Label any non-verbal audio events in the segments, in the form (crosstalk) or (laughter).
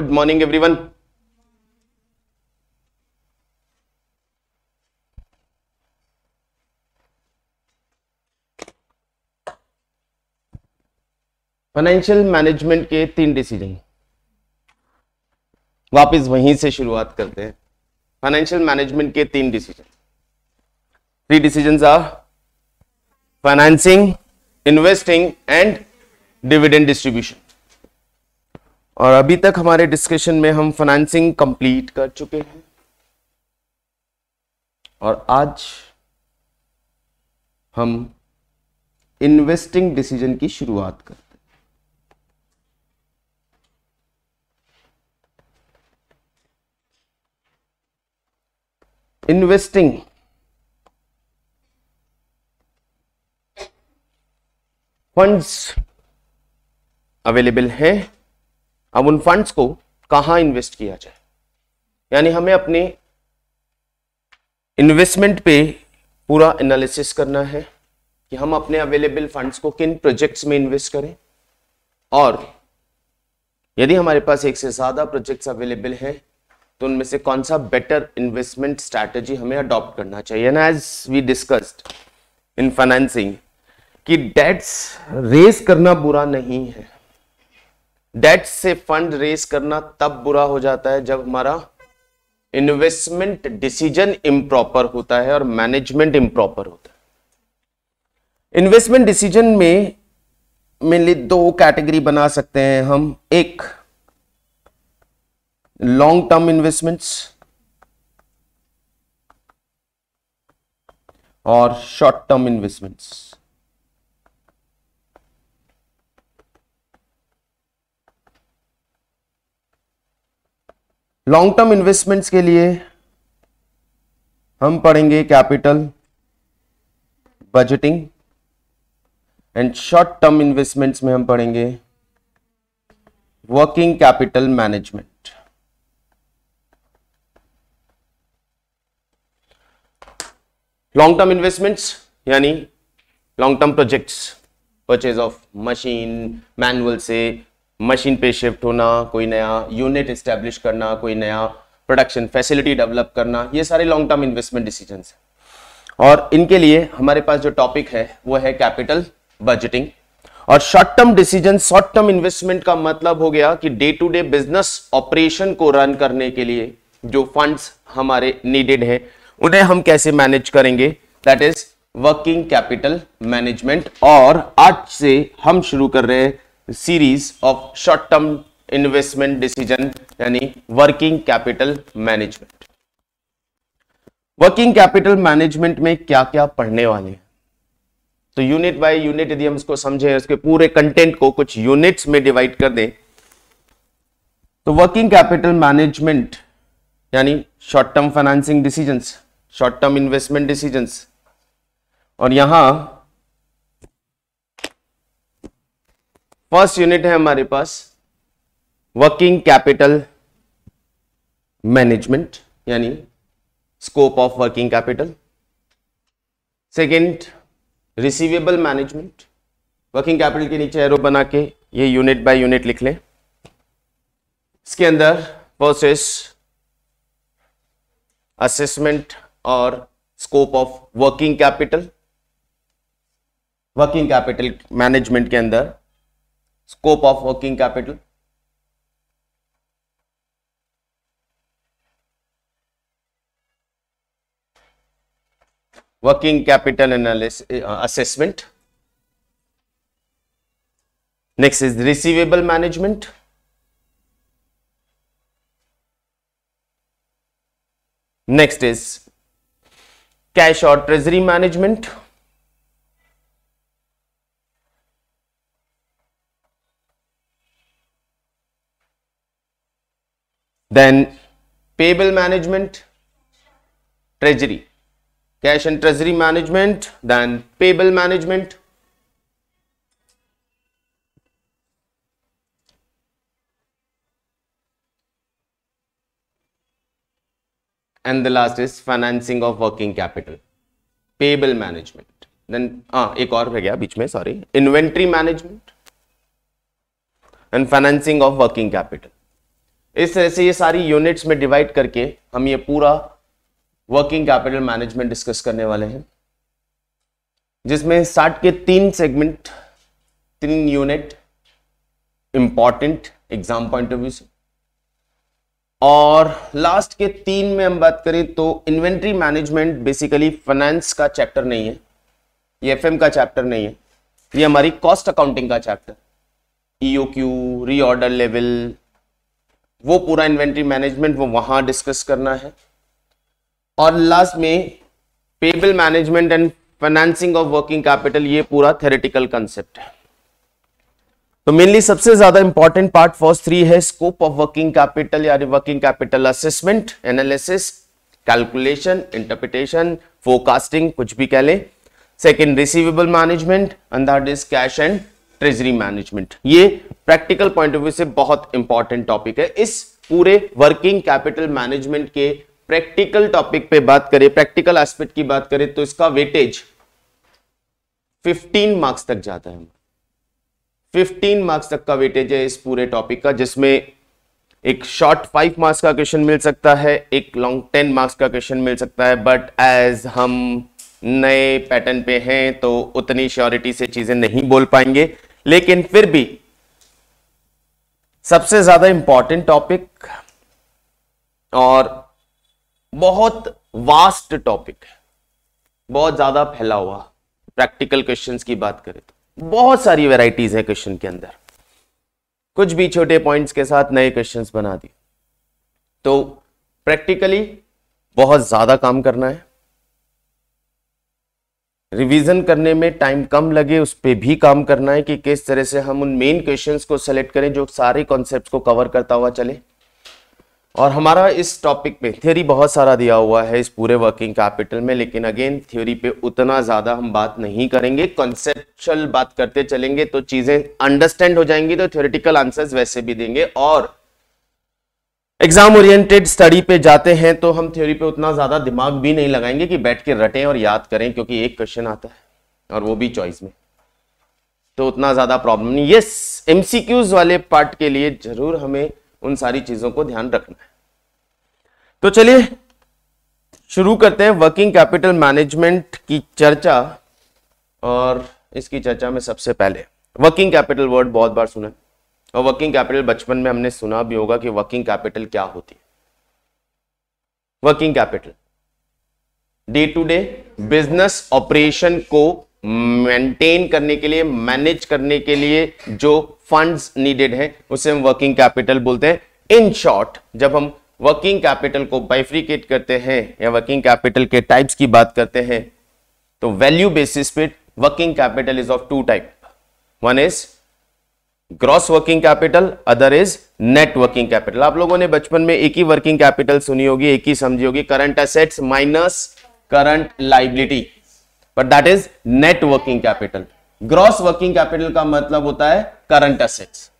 Morning everyone financial management के तीन decision वापस वहीं से शुरुआत करते हैं फाइनेंशियल मैनेजमेंट के तीन decision three decision are financing investing and dividend distribution और अभी तक हमारे डिस्कशन में हम फाइनेंसिंग कंप्लीट कर चुके हैं और आज हम इन्वेस्टिंग डिसीजन की शुरुआत करते हैं इन्वेस्टिंग फंड्स अवेलेबल हैं अब उन फंड्स को कहाँ इन्वेस्ट किया जाए यानी हमें अपने इन्वेस्टमेंट पे पूरा एनालिसिस करना है कि हम अपने अवेलेबल फंड्स को किन प्रोजेक्ट्स में इन्वेस्ट करें और यदि हमारे पास एक से ज़्यादा प्रोजेक्ट्स अवेलेबल है तो उनमें से कौन सा बेटर इन्वेस्टमेंट स्ट्रैटेजी हमें अडॉप्ट करना चाहिए ना as we discussed in financing कि डेट्स रेस करना बुरा नहीं है डेट से फंड रेस करना तब बुरा हो जाता है जब हमारा इन्वेस्टमेंट डिसीजन इम्प्रॉपर होता है और मैनेजमेंट इम्प्रॉपर होता है इन्वेस्टमेंट डिसीजन में मेनली दो कैटेगरी बना सकते हैं हम एक लॉन्ग टर्म इन्वेस्टमेंट्स और short term investments long term investments के लिए हम पढ़ेंगे capital budgeting and short term investments में हम पढ़ेंगे working capital management long term investments यानी long term projects purchase of machine manual से मशीन पे शिफ्ट होना कोई नया यूनिट इस्टेब्लिश करना कोई नया प्रोडक्शन फैसिलिटी डेवलप करना ये सारे लॉन्ग टर्म इन्वेस्टमेंट डिसीजन है और इनके लिए हमारे पास जो टॉपिक है वो है कैपिटल बजटिंग और short term decision short term investment का मतलब हो गया कि day to day business operation को रन करने के लिए जो फंड्स हमारे नीडेड है उन्हें हम कैसे मैनेज करेंगे that is working capital management और आज से हम शुरू कर रहे हैं series of short term investment decision यानी working capital management working capital management में क्या क्या पढ़ने वाले हैं तो यूनिट बाय यूनिट यदि हम इसको समझे उसके पूरे कंटेंट को कुछ यूनिट्स में डिवाइड कर दें तो वर्किंग कैपिटल मैनेजमेंट यानी short term financing decisions short term investment decisions और यहां फर्स्ट यूनिट है हमारे पास वर्किंग कैपिटल मैनेजमेंट यानी scope of working capital second receivable management working capital के नीचे एरो बना के ये यूनिट बाय यूनिट लिख लें इसके अंदर प्रोसेस असेसमेंट और scope of working capital working capital management के अंदर scope of working capital. Working capital analysis uh, assessment. Next is receivable management. Next is cash or treasury management. Then payable management, treasury, cash and treasury management, then payable management. And the last is financing of working capital, payable management. Then, ah, एक और रह गया बीच में sorry inventory management and financing of इस तरह से ये सारी यूनिट्स में डिवाइड करके हम ये पूरा वर्किंग कैपिटल मैनेजमेंट डिस्कस करने वाले हैं जिसमें साठ के तीन सेगमेंट तीन unit important exam point of view से और लास्ट के तीन में हम बात करें तो इन्वेंट्री मैनेजमेंट बेसिकली फाइनेंस का चैप्टर नहीं है ये एफएम का चैप्टर नहीं है ये हमारी कॉस्ट अकाउंटिंग का chapter E O Q reorder level वो पूरा इन्वेंट्री मैनेजमेंट वो वहां डिस्कस करना है और लास्ट में payable management and financing of working capital ये पूरा थेरेटिकल कंसेप्ट है तो मेनली सबसे ज्यादा इंपॉर्टेंट पार्ट फॉर्स थ्री है स्कोप ऑफ वर्किंग कैपिटल यानी working capital assessment analysis calculation interpretation forecasting कुछ भी कह लें सेकेंड रिसीवेबल मैनेजमेंट अंदर disc cash and treasury management ये प्रैक्टिकल पॉइंट ऑफ व्यू से बहुत इंपॉर्टेंट टॉपिक है इस पूरे वर्किंग कैपिटल मैनेजमेंट के प्रैक्टिकल टॉपिक पे बात करें प्रैक्टिकल एस्पेक्ट की बात करें तो इसका वेटेज 15 मार्क्स तक जाता है 15 मार्क्स तक का वेटेज है इस पूरे टॉपिक का जिसमें एक शॉर्ट फाइव मार्क्स का क्वेश्चन मिल सकता है एक लॉन्ग टेन मार्क्स का क्वेश्चन मिल सकता है बट एज हम नए पैटर्न पे हैं तो उतनी श्योरिटी से चीज़ें नहीं बोल पाएंगे लेकिन फिर भी सबसे ज्यादा इंपॉर्टेंट टॉपिक और बहुत वास्ट टॉपिक है बहुत ज्यादा फैला हुआ प्रैक्टिकल क्वेश्चन की बात करें तो बहुत सारी वेराइटीज है क्वेश्चन के अंदर कुछ भी छोटे पॉइंट्स के साथ नए क्वेश्चंस बना दिए तो प्रैक्टिकली बहुत ज्यादा काम करना है रिवीजन करने में टाइम कम लगे उस पर भी काम करना है कि किस तरह से हम उन मेन क्वेश्चंस को सेलेक्ट करें जो सारे कॉन्सेप्ट को कवर करता हुआ चले और हमारा इस टॉपिक पे थ्योरी बहुत सारा दिया हुआ है इस पूरे वर्किंग कैपिटल में लेकिन अगेन थ्योरी पे उतना ज़्यादा हम बात नहीं करेंगे कॉन्सेप्चुअल बात करते चलेंगे तो चीज़ें अंडरस्टैंड हो जाएंगी तो थ्योरिटिकल आंसर्स वैसे भी देंगे और एग्जाम ओरिएंटेड स्टडी पे जाते हैं तो हम थ्योरी पे उतना ज्यादा दिमाग भी नहीं लगाएंगे कि बैठ के रटें और याद करें क्योंकि एक क्वेश्चन आता है और वो भी चॉइस में तो उतना ज्यादा प्रॉब्लम नहीं यस एमसीक्यूज वाले पार्ट के लिए जरूर हमें उन सारी चीजों को ध्यान रखना है तो चलिए शुरू करते हैं वर्किंग कैपिटल मैनेजमेंट की चर्चा और इसकी चर्चा में सबसे पहले वर्किंग कैपिटल वर्ड बहुत बार सुना है और वर्किंग कैपिटल बचपन में हमने सुना भी होगा कि वर्किंग कैपिटल क्या होती है working capital day to day business operation को मेंटेन करने के लिए मैनेज करने के लिए जो फंड्स नीडेड है उसे हम वर्किंग कैपिटल बोलते हैं इन शॉर्ट जब हम वर्किंग कैपिटल को बाइफ्रिकेट करते हैं या वर्किंग कैपिटल के टाइप्स की बात करते हैं तो वैल्यू बेसिस पे working capital is of two type one is gross working capital other is net working capital आप लोगों ने बचपन में एक ही वर्किंग कैपिटल सुनी होगी एक ही समझी होगी current assets minus current liability but that is net working capital gross working capital का मतलब होता है करंट असेट्स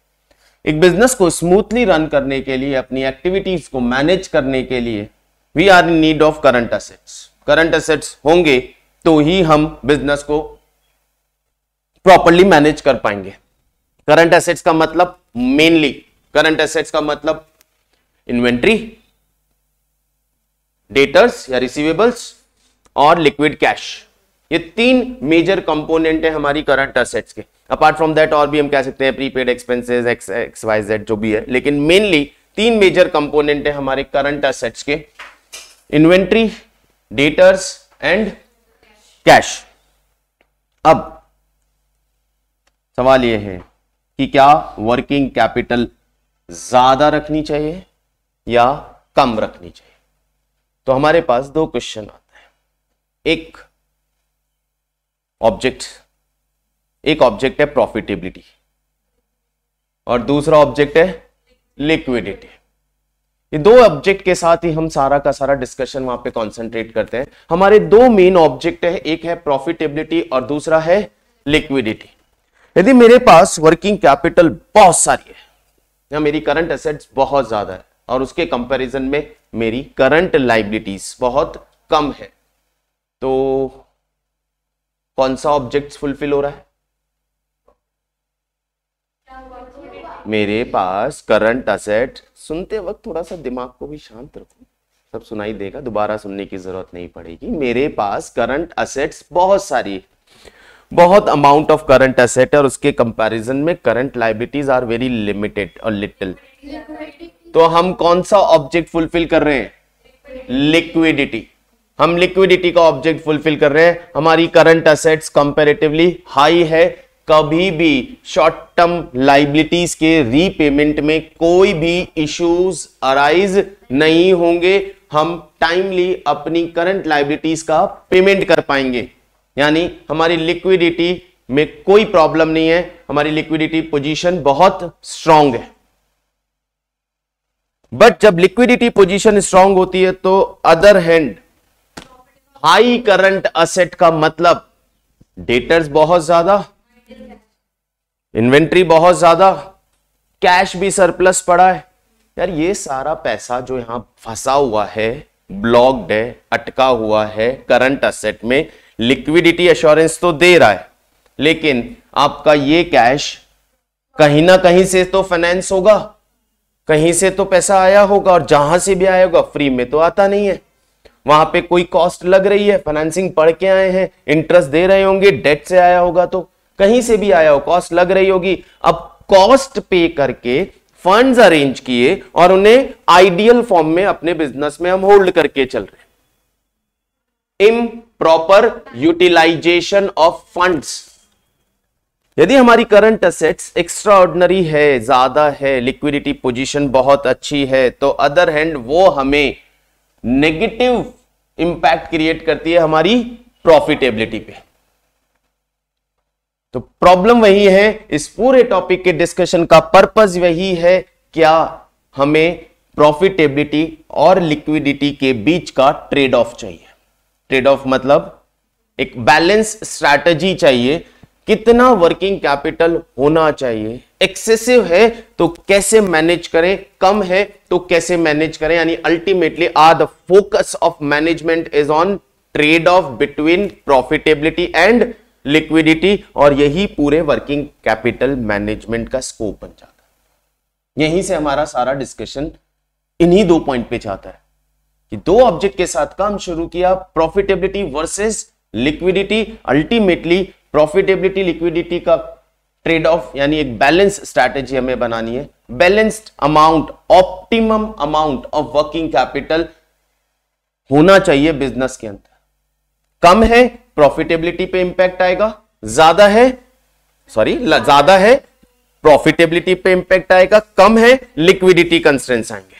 एक बिजनेस को स्मूथली रन करने के लिए अपनी एक्टिविटीज को मैनेज करने के लिए we are in need of current assets current assets होंगे तो ही हम बिजनेस को प्रॉपरली मैनेज कर पाएंगे करंट एसेट्स का मतलब मेनली करंट एसेट्स का मतलब इन्वेंट्री डेटर्स या रिसीवेबल्स और लिक्विड कैश ये तीन मेजर कंपोनेंट है हमारी करंट असेट्स के अपार्ट फ्रॉम दैट और भी हम कह सकते हैं prepaid expenses X X Y Z जो भी है लेकिन मेनली तीन मेजर कंपोनेंट है हमारे करंट असेट्स के इन्वेंट्री डेटर्स एंड कैश अब सवाल ये है कि क्या वर्किंग कैपिटल ज्यादा रखनी चाहिए या कम रखनी चाहिए तो हमारे पास दो क्वेश्चन आते हैं एक ऑब्जेक्ट एक ऑब्जेक्ट है प्रॉफिटेबिलिटी और दूसरा ऑब्जेक्ट है लिक्विडिटी ये दो ऑब्जेक्ट के साथ ही हम सारा का सारा डिस्कशन वहां पे कंसंट्रेट करते हैं हमारे दो मेन ऑब्जेक्ट है एक है प्रॉफिटेबिलिटी और दूसरा है लिक्विडिटी यदि मेरे पास वर्किंग कैपिटल बहुत सारी है या मेरी करंट एसेट्स बहुत ज्यादा है और उसके कंपैरिजन में मेरी करंट लाइबिलिटीज बहुत कम है तो कौन सा ऑब्जेक्ट फुलफिल हो रहा है मेरे पास करंट असेट सुनते वक्त थोड़ा सा दिमाग को भी शांत रखो सब सुनाई देगा दोबारा सुनने की जरूरत नहीं पड़ेगी मेरे पास करंट असेट्स बहुत सारी है बहुत अमाउंट ऑफ करंट असेट है और उसके कंपैरिजन में current liabilities are very limited और लिटिल तो हम कौन सा ऑब्जेक्ट फुलफिल कर रहे हैं लिक्विडिटी हम लिक्विडिटी का ऑब्जेक्ट फुलफिल कर रहे हैं हमारी करंट असेट्स कंपेरेटिवली हाई है कभी भी शॉर्ट टर्म लाइबिलिटीज के रीपेमेंट में कोई भी इश्यूज अराइज नहीं होंगे हम टाइमली अपनी करंट लाइबिलिटीज का पेमेंट कर पाएंगे यानी हमारी लिक्विडिटी में कोई प्रॉब्लम नहीं है हमारी लिक्विडिटी पोजीशन बहुत स्ट्रांग है बट जब लिक्विडिटी पोजीशन स्ट्रांग होती है तो other hand high current asset का मतलब डेटर्स बहुत ज्यादा इन्वेंट्री बहुत ज्यादा कैश भी सरप्लस पड़ा है यार ये सारा पैसा जो यहां फंसा हुआ है ब्लॉक्ड है अटका हुआ है करंट असेट में लिक्विडिटी एश्योरेंस तो दे रहा है लेकिन आपका ये कैश कहीं ना कहीं से तो फाइनेंस होगा कहीं से तो पैसा आया होगा और जहां से भी आया होगा फ्री में तो आता नहीं है वहां पे कोई कॉस्ट लग रही है फाइनेंसिंग पढ़ के आए हैं इंटरेस्ट दे रहे होंगे डेट से आया होगा तो कहीं से भी आया हो कॉस्ट लग रही होगी अब कॉस्ट पे करके फंड्स अरेंज किए और उन्हें आइडियल फॉर्म में अपने बिजनेस में हम होल्ड करके चल रहे हैं प्रॉपर यूटिलाइजेशन ऑफ फंड्स यदि हमारी करंट असेट्स एक्स्ट्रा ऑर्डनरी है ज्यादा है लिक्विडिटी पोजीशन बहुत अच्छी है तो अदर हैंड वो हमें नेगेटिव इंपैक्ट क्रिएट करती है हमारी प्रॉफिटेबिलिटी पे तो प्रॉब्लम वही है इस पूरे टॉपिक के डिस्कशन का पर्पज वही है क्या हमें प्रॉफिटेबिलिटी और लिक्विडिटी के बीच का ट्रेड ऑफ चाहिए ट्रेड ऑफ मतलब एक बैलेंस स्ट्रैटेजी चाहिए कितना वर्किंग कैपिटल होना चाहिए एक्सेसिव है तो कैसे मैनेज करें कम है तो कैसे मैनेज करें यानी ultimately are the focus of management is on trade off between profitability and liquidity और यही पूरे वर्किंग कैपिटल मैनेजमेंट का स्कोप बन जाता है यहीं से हमारा सारा डिस्कशन इन्हीं दो पॉइंट पे जाता है कि दो ऑब्जेक्ट के साथ काम शुरू किया profitability versus liquidity ultimately profitability liquidity का ट्रेड ऑफ यानी एक बैलेंस स्ट्रैटेजी हमें बनानी है balanced amount optimum amount of working capital होना चाहिए बिजनेस के अंदर कम है प्रॉफिटेबिलिटी पे इंपैक्ट आएगा ज्यादा है सॉरी ज्यादा है प्रॉफिटेबिलिटी पे इंपैक्ट आएगा कम है लिक्विडिटी कंस्टेंस आएंगे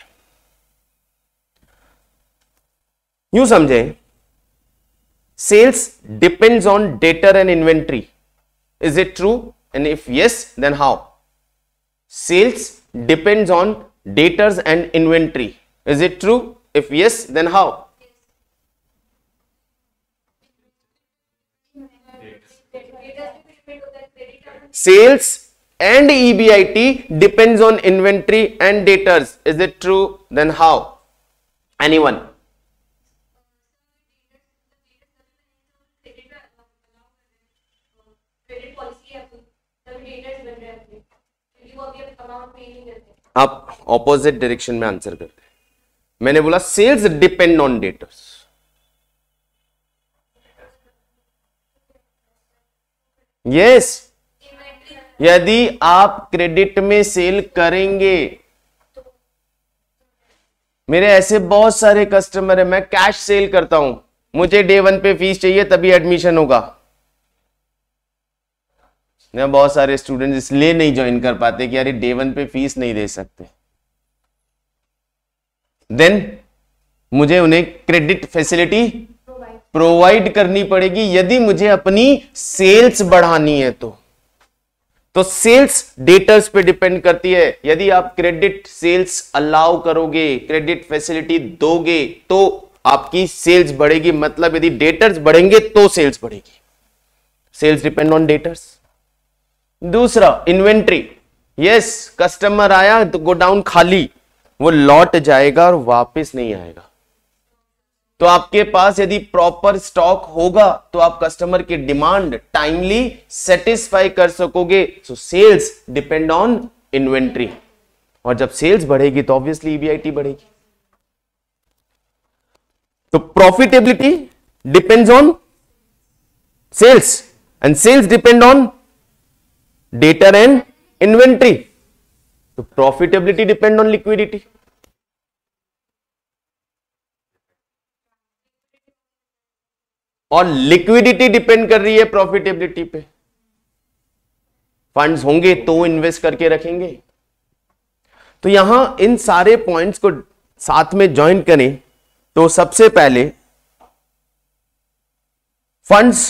यू समझे sales depends on debtor and inventory is it true and if yes then how sales depends on debtors and inventory is it true if yes then how sales and EBIT depends on inventory and debtors is it true then how any one आप opposite direction में answer करते हैं मैंने बोला sales depend on debtors yes यदि आप credit में cell करेंगे मेरे ऐसे बहुत सारे कस्टमर है मैं कैश सेल करता हूं मुझे डे वन पे फीस चाहिए तभी एडमिशन होगा ना बहुत सारे स्टूडेंट इसलिए नहीं ज्वाइन कर पाते कि यार डे वन पे फीस नहीं दे सकते देन मुझे उन्हें क्रेडिट फैसिलिटी प्रोवाइड करनी पड़ेगी यदि मुझे अपनी सेल्स बढ़ानी है तो तो सेल्स डेटर्स पे डिपेंड करती है यदि आप क्रेडिट सेल्स अलाउ करोगे क्रेडिट फैसिलिटी दोगे तो आपकी सेल्स बढ़ेगी मतलब यदि डेटर्स बढ़ेंगे तो सेल्स बढ़ेगी सेल्स डिपेंड ऑन डेटर्स दूसरा इन्वेंट्री यस कस्टमर आया तो गोडाउन खाली वो लौट जाएगा और वापस नहीं आएगा तो आपके पास यदि प्रॉपर स्टॉक होगा तो आप कस्टमर की डिमांड टाइमली सेटिस्फाई कर सकोगे so sales depend on inventory और जब सेल्स बढ़ेगी तो ऑब्वियसली ईबीआईटी e बढ़ेगी तो profitability depends on sales and sales depend on debtor and inventory तो प्रॉफिटेबिलिटी डिपेंड ऑन लिक्विडिटी और लिक्विडिटी डिपेंड कर रही है प्रॉफिटेबिलिटी पे फंड्स होंगे तो इन्वेस्ट करके रखेंगे तो यहां इन सारे पॉइंट्स को साथ में ज्वाइन करें तो सबसे पहले फंड्स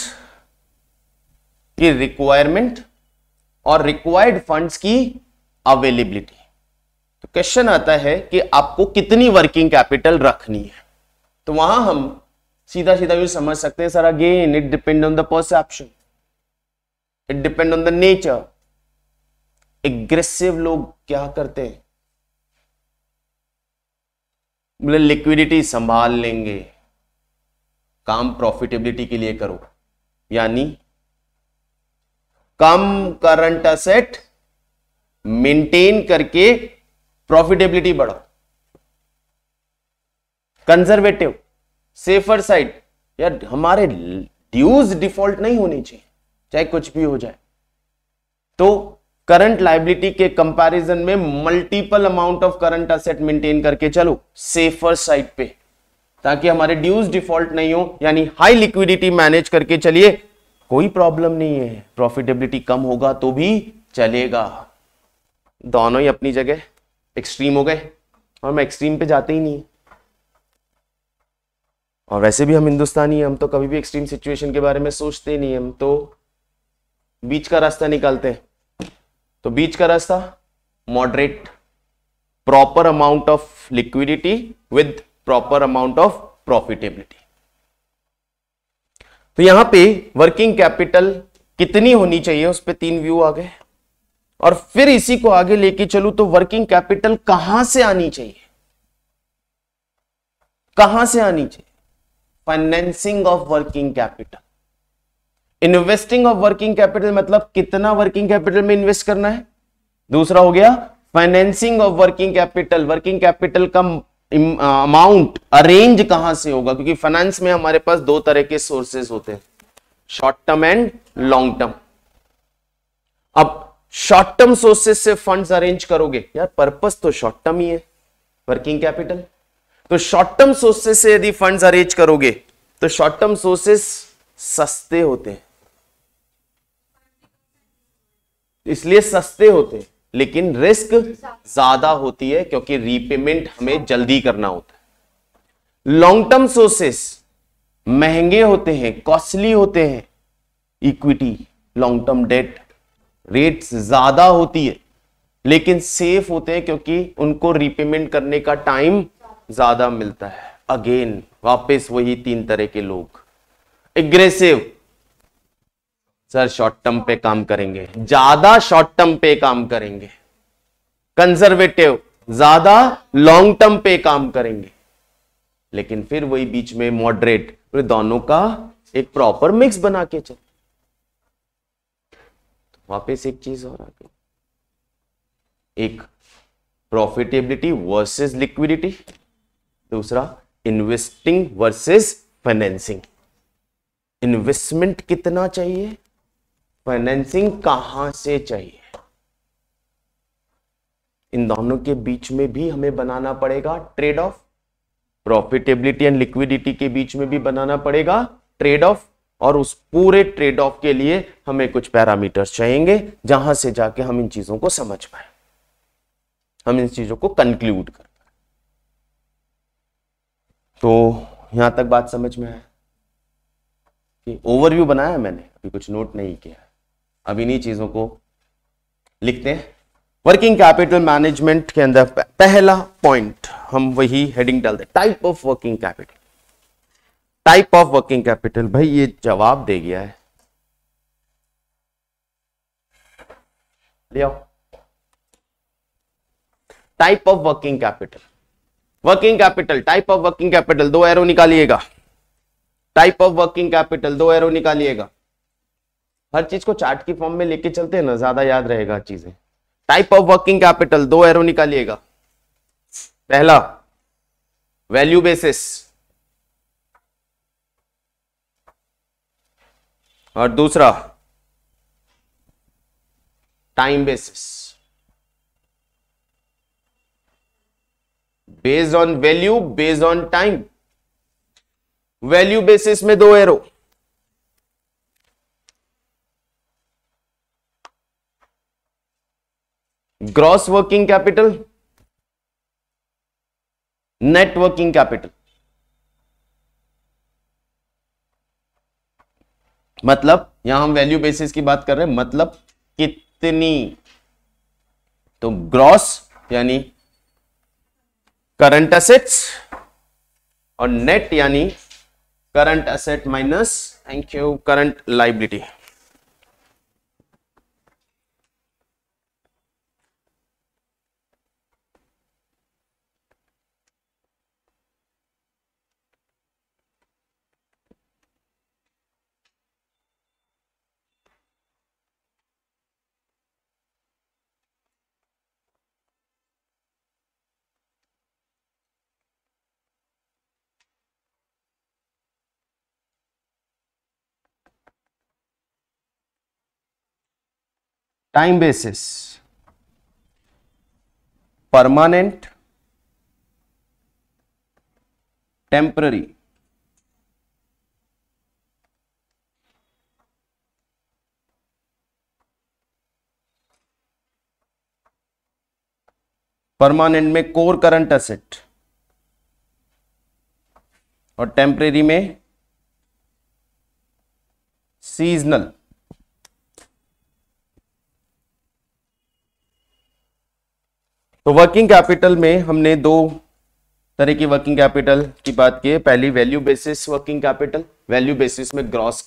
की रिक्वायरमेंट और रिक्वायर्ड फंड्स की अवेलेबिलिटी तो क्वेश्चन आता है कि आपको कितनी वर्किंग कैपिटल रखनी है तो वहां हम सीधा सीधा यू समझ सकते हैं sir again it depend on the perception it depend on the nature aggressive लोग क्या करते हैं बोले लिक्विडिटी संभाल लेंगे काम प्रॉफिटेबिलिटी के लिए करो यानी कम करंट असेट मेंटेन करके प्रॉफिटेबिलिटी बढ़ाओ कंजर्वेटिव सेफर साइड यार हमारे ड्यूज डिफॉल्ट नहीं होने चाहिए चाहे कुछ भी हो जाए तो करंट लाइबिलिटी के कंपैरिजन में multiple amount of current asset maintain करके चलो सेफर साइड पे ताकि हमारे ड्यूज डिफॉल्ट नहीं हो यानी हाई लिक्विडिटी मैनेज करके चलिए कोई प्रॉब्लम नहीं है प्रॉफिटेबिलिटी कम होगा तो भी चलेगा दोनों ही अपनी जगह एक्सट्रीम हो गए और मैं एक्सट्रीम पे जाते ही नहीं और वैसे भी हम हिंदुस्तानी हम तो कभी भी एक्सट्रीम सिचुएशन के बारे में सोचते नहीं हम तो बीच का रास्ता निकालते हैं तो बीच का रास्ता moderate proper amount of liquidity with proper amount of profitability तो यहां पे वर्किंग कैपिटल कितनी होनी चाहिए उस पर तीन व्यू आ गए और फिर इसी को आगे लेके चलू तो वर्किंग कैपिटल कहां से आनी चाहिए कहां से आनी चाहिए financing of working capital investing of working capital मतलब कितना वर्किंग कैपिटल में इन्वेस्ट करना है दूसरा हो गया financing of working capital working capital का अमाउंट अरेंज कहां से होगा क्योंकि फाइनेंस में हमारे पास दो तरह के सोर्सेज होते हैं short term and long term अब शॉर्ट टर्म सोर्सेज से फंड्स अरेंज करोगे यार पर्पस तो शॉर्ट टर्म ही है वर्किंग कैपिटल तो शॉर्ट टर्म सोर्सेज से यदि फंड्स अरेंज करोगे तो शॉर्ट टर्म सोर्सेस सस्ते होते हैं इसलिए सस्ते होते हैं लेकिन रिस्क ज्यादा होती है क्योंकि रीपेमेंट हमें जल्दी करना होता है लॉन्ग टर्म सोर्सेस महंगे होते हैं कॉस्टली होते हैं equity long term debt rates ज्यादा होती है लेकिन सेफ होते हैं क्योंकि उनको रीपेमेंट करने का टाइम ज्यादा मिलता है अगेन वापस वही तीन तरह के लोग एग्रेसिव सर शॉर्ट टर्म पे काम करेंगे ज्यादा शॉर्ट टर्म पे काम करेंगे कंजर्वेटिव ज्यादा लॉन्ग टर्म पे काम करेंगे लेकिन फिर वही बीच में मॉडरेट दोनों का एक प्रॉपर मिक्स बना के चले तो वापस एक चीज और आ गई एक प्रॉफिटेबिलिटी वर्सेस लिक्विडिटी दूसरा इन्वेस्टिंग वर्सेस फाइनेंसिंग इन्वेस्टमेंट कितना चाहिए फाइनेंसिंग कहां से चाहिए इन दोनों के बीच में भी हमें बनाना पड़ेगा trade off profitability and liquidity के बीच में भी बनाना पड़ेगा ट्रेड ऑफ और उस पूरे ट्रेड ऑफ के लिए हमें कुछ पैरामीटर्स चाहिए जहां से जाके हम इन चीजों को समझ पाए हम इन चीजों को कंक्लूड कर पाए तो यहां तक बात समझ में आया ओवरव्यू बनाया मैंने अभी कुछ नोट नहीं किया अब इन्हीं चीज़ों को लिखते हैं वर्किंग कैपिटल मैनेजमेंट के अंदर पहला पॉइंट हम वही हेडिंग डाल दें type of working capital type of working capital भाई ये जवाब दे गया है ले आओ type of working capital working capital type of working capital दो एरो निकालिएगा टाइप ऑफ वर्किंग कैपिटल दो एरो निकालिएगा हर चीज को चार्ट की फॉर्म में लेके चलते हैं ना ज्यादा याद रहेगा चीजें टाइप ऑफ वर्किंग कैपिटल दो एरो निकालिएगा पहला वैल्यू बेसिस और दूसरा time basis based on value based on time value basis में दो arrow gross working capital net working capital मतलब यहां हम वैल्यू बेसिस की बात कर रहे हैं मतलब कितनी तो ग्रॉस यानी करंट असेट्स और नेट यानी current asset minus thank you current liability time basis permanent temporary permanent में कोर करंट असेट और टेम्प्रेरी में सीजनल तो वर्किंग कैपिटल में हमने दो तरह की वर्किंग कैपिटल की बात की पहली value basis working capital value basis में ग्रॉस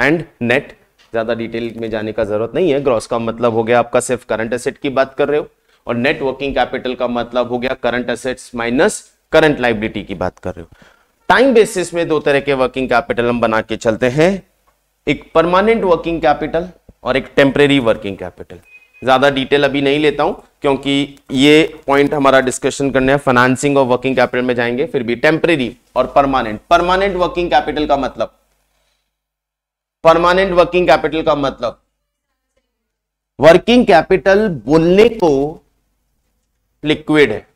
एंड नेट ज्यादा डिटेल में जाने का जरूरत नहीं है ग्रॉस का मतलब हो गया आपका सिर्फ करंट एसेट की बात कर रहे हो और नेट वर्किंग कैपिटल का मतलब हो गया current assets minus current liability की बात कर रहे हो टाइम बेसिस में दो तरह के वर्किंग कैपिटल हम बना के चलते हैं एक परमानेंट वर्किंग कैपिटल और एक टेम्परे वर्किंग कैपिटल ज़्यादा डिटेल अभी नहीं लेता हूं क्योंकि ये पॉइंट हमारा डिस्कशन करने है फाइनेंसिंग और वर्किंग कैपिटल में जाएंगे फिर भी टेम्परेरी और परमानेंट परमानेंट वर्किंग कैपिटल का मतलब परमानेंट वर्किंग कैपिटल का मतलब वर्किंग कैपिटल बोलने को लिक्विड है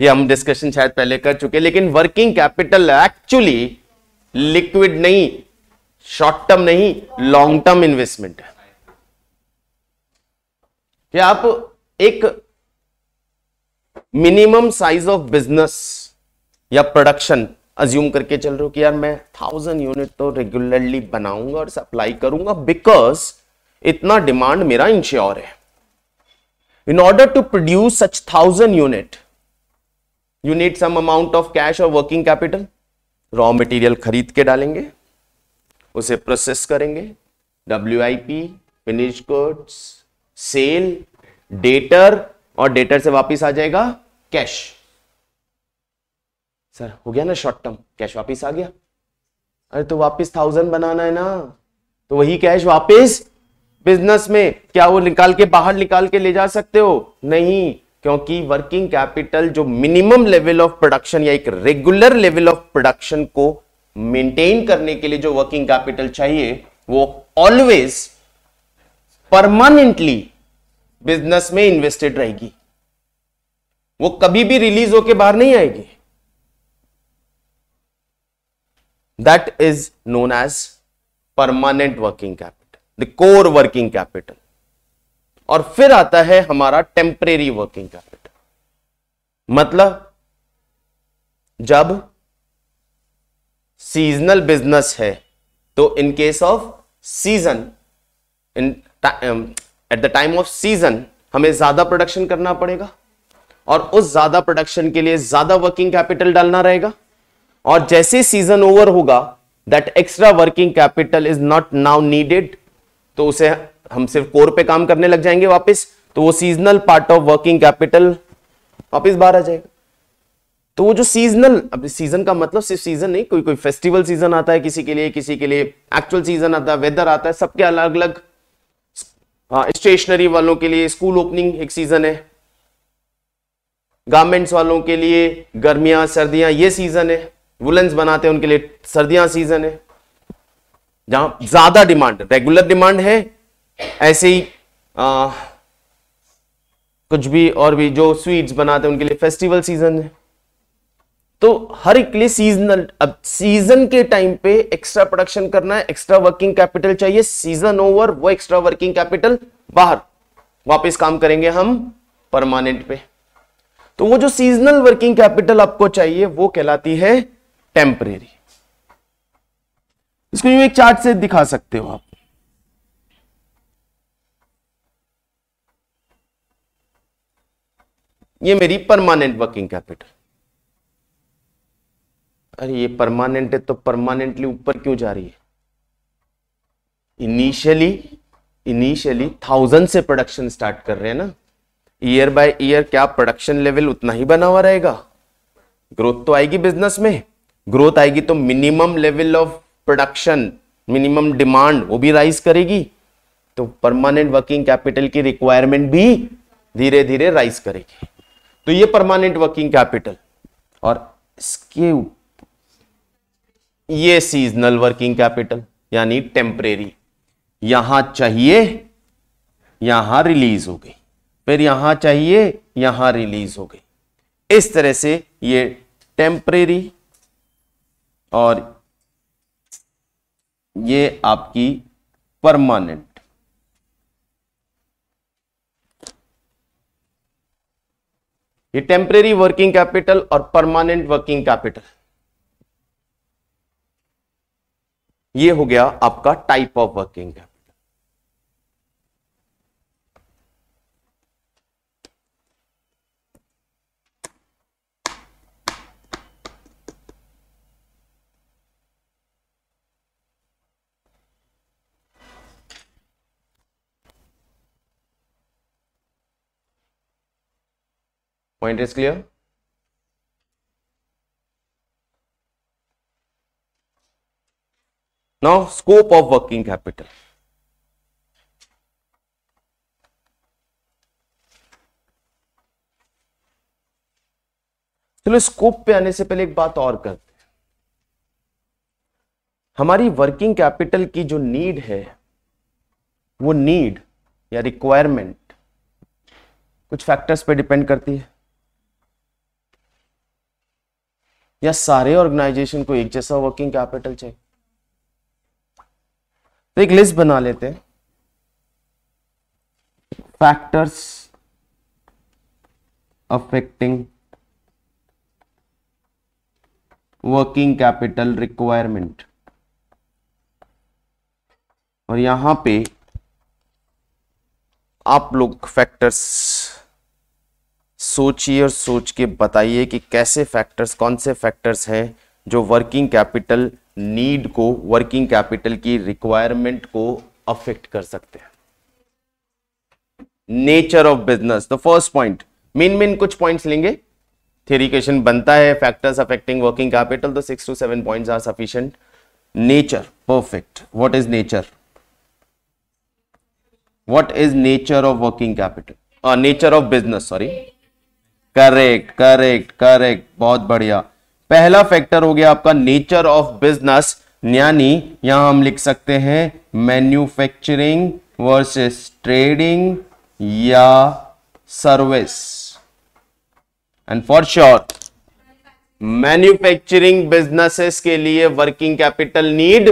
ये हम डिस्कशन शायद पहले कर चुके लेकिन वर्किंग कैपिटल एक्चुअली लिक्विड नहीं शॉर्ट टर्म नहीं लॉन्ग टर्म इन्वेस्टमेंट है कि आप एक मिनिमम साइज ऑफ बिजनेस या प्रोडक्शन अज्यूम करके चल रहे हो कि यार मैं थाउजेंड यूनिट तो रेगुलरली बनाऊंगा और सप्लाई करूंगा बिकॉज इतना डिमांड मेरा इंश्योर है in order to produce such thousand unit you need some amount of cash और वर्किंग कैपिटल रॉ मटेरियल खरीद के डालेंगे उसे प्रोसेस करेंगे W I P finish goods sale debtor और डेटर से वापस आ जाएगा कैश सर हो गया ना शॉर्ट टर्म कैश वापस आ गया अरे तो वापस थाउजेंड बनाना है ना तो वही कैश वापस बिजनेस में क्या वो निकाल के बाहर निकाल के ले जा सकते हो नहीं क्योंकि वर्किंग कैपिटल जो मिनिमम लेवल ऑफ प्रोडक्शन या एक रेगुलर लेवल ऑफ प्रोडक्शन को मेंटेन करने के लिए जो वर्किंग कैपिटल चाहिए वो ऑलवेज परमानेंटली बिजनेस में इन्वेस्टेड रहेगी वो कभी भी रिलीज होके बाहर नहीं आएगी that is known as permanent working capital the core working capital और फिर आता है हमारा टेम्परेरी वर्किंग कैपिटल मतलब जब सीजनल बिजनेस है तो in case of season in at the time of season हमें ज्यादा प्रोडक्शन करना पड़ेगा और उस ज्यादा प्रोडक्शन के लिए ज्यादा वर्किंग कैपिटल डालना रहेगा और जैसे सीजन ओवर होगा that extra working capital is not now needed तो उसे हम सिर्फ कोर पे काम करने लग जाएंगे वापस तो वो seasonal part of working capital वापस बाहर आ जाएगा तो वो जो सीजनल अब सीजन का मतलब सिर्फ सीजन नहीं कोई कोई फेस्टिवल सीजन आता है किसी के लिए किसी के लिए एक्चुअल सीजन आता है वेदर आता है सबके अलग अलग हाँ, स्टेशनरी वालों के लिए स्कूल ओपनिंग एक सीजन है गारमेंट्स वालों के लिए गर्मियां सर्दियां ये सीजन है वुलन्स बनाते हैं उनके लिए सर्दियां सीजन है जहां ज्यादा डिमांड रेगुलर डिमांड है ऐसे ही आ, कुछ भी और भी जो स्वीट्स बनाते हैं उनके लिए फेस्टिवल सीजन है तो हर लिए सीजनल अब सीजन के टाइम पे एक्स्ट्रा प्रोडक्शन करना है एक्स्ट्रा वर्किंग कैपिटल चाहिए सीजन ओवर वो एक्स्ट्रा वर्किंग कैपिटल बाहर वापस काम करेंगे हम परमानेंट पे तो वो जो सीजनल वर्किंग कैपिटल आपको चाहिए वो कहलाती है टेम्परेरी इसको यू एक चार्ट से दिखा सकते हो आप ये मेरी परमानेंट वर्किंग कैपिटल अरे ये परमानेंट है तो परमानेंटली ऊपर क्यों जा रही है इनिशियली इनिशियली थाउजेंड से प्रोडक्शन स्टार्ट कर रहे हैं ना ईयर बाय ईयर क्या प्रोडक्शन लेवल उतना ही बना हुआ रहेगा ग्रोथ तो आएगी बिजनेस में ग्रोथ आएगी तो minimum level of production minimum demand वो भी राइज करेगी तो परमानेंट वर्किंग कैपिटल की रिक्वायरमेंट भी धीरे धीरे राइज करेगी तो ये परमानेंट वर्किंग कैपिटल और इसके ऊपर ये सीजनल वर्किंग कैपिटल यानी टेम्परेरी यहां चाहिए यहां रिलीज हो गई फिर यहां चाहिए यहां रिलीज हो गई इस तरह से ये टेम्परेरी और ये आपकी परमानेंट ये टेम्परेरी वर्किंग कैपिटल और परमानेंट वर्किंग कैपिटल ये हो गया आपका type of working capital point is clear now scope of working capital चलो स्कोप पे आने से पहले एक बात और करते हैं हमारी वर्किंग कैपिटल की जो नीड है वो नीड या रिक्वायरमेंट कुछ फैक्टर्स पे डिपेंड करती है या सारे ऑर्गेनाइजेशन को एक जैसा वर्किंग कैपिटल चाहिए तो एक लिस्ट बना लेते हैं factors affecting working capital requirement और यहां पे आप लोग फैक्टर्स सोचिए और सोच के बताइए कि कैसे फैक्टर्स कौन से फैक्टर्स हैं जो वर्किंग कैपिटल नीड को वर्किंग कैपिटल की रिक्वायरमेंट को अफेक्ट कर सकते हैं nature of business the first point main main कुछ पॉइंट्स लेंगे थ्योरी क्वेश्चन बनता है फैक्टर्स अफेक्टिंग वर्किंग कैपिटल तो six to seven point are sufficient nature perfect what is nature what is nature of working capital nature of business sorry correct correct correct बहुत बढ़िया पहला factor हो गया आपका nature of business यानी यहां हम लिख सकते हैं मैन्युफैक्चरिंग वर्सेस ट्रेडिंग या service and for sure manufacturing businesses के लिए वर्किंग कैपिटल नीड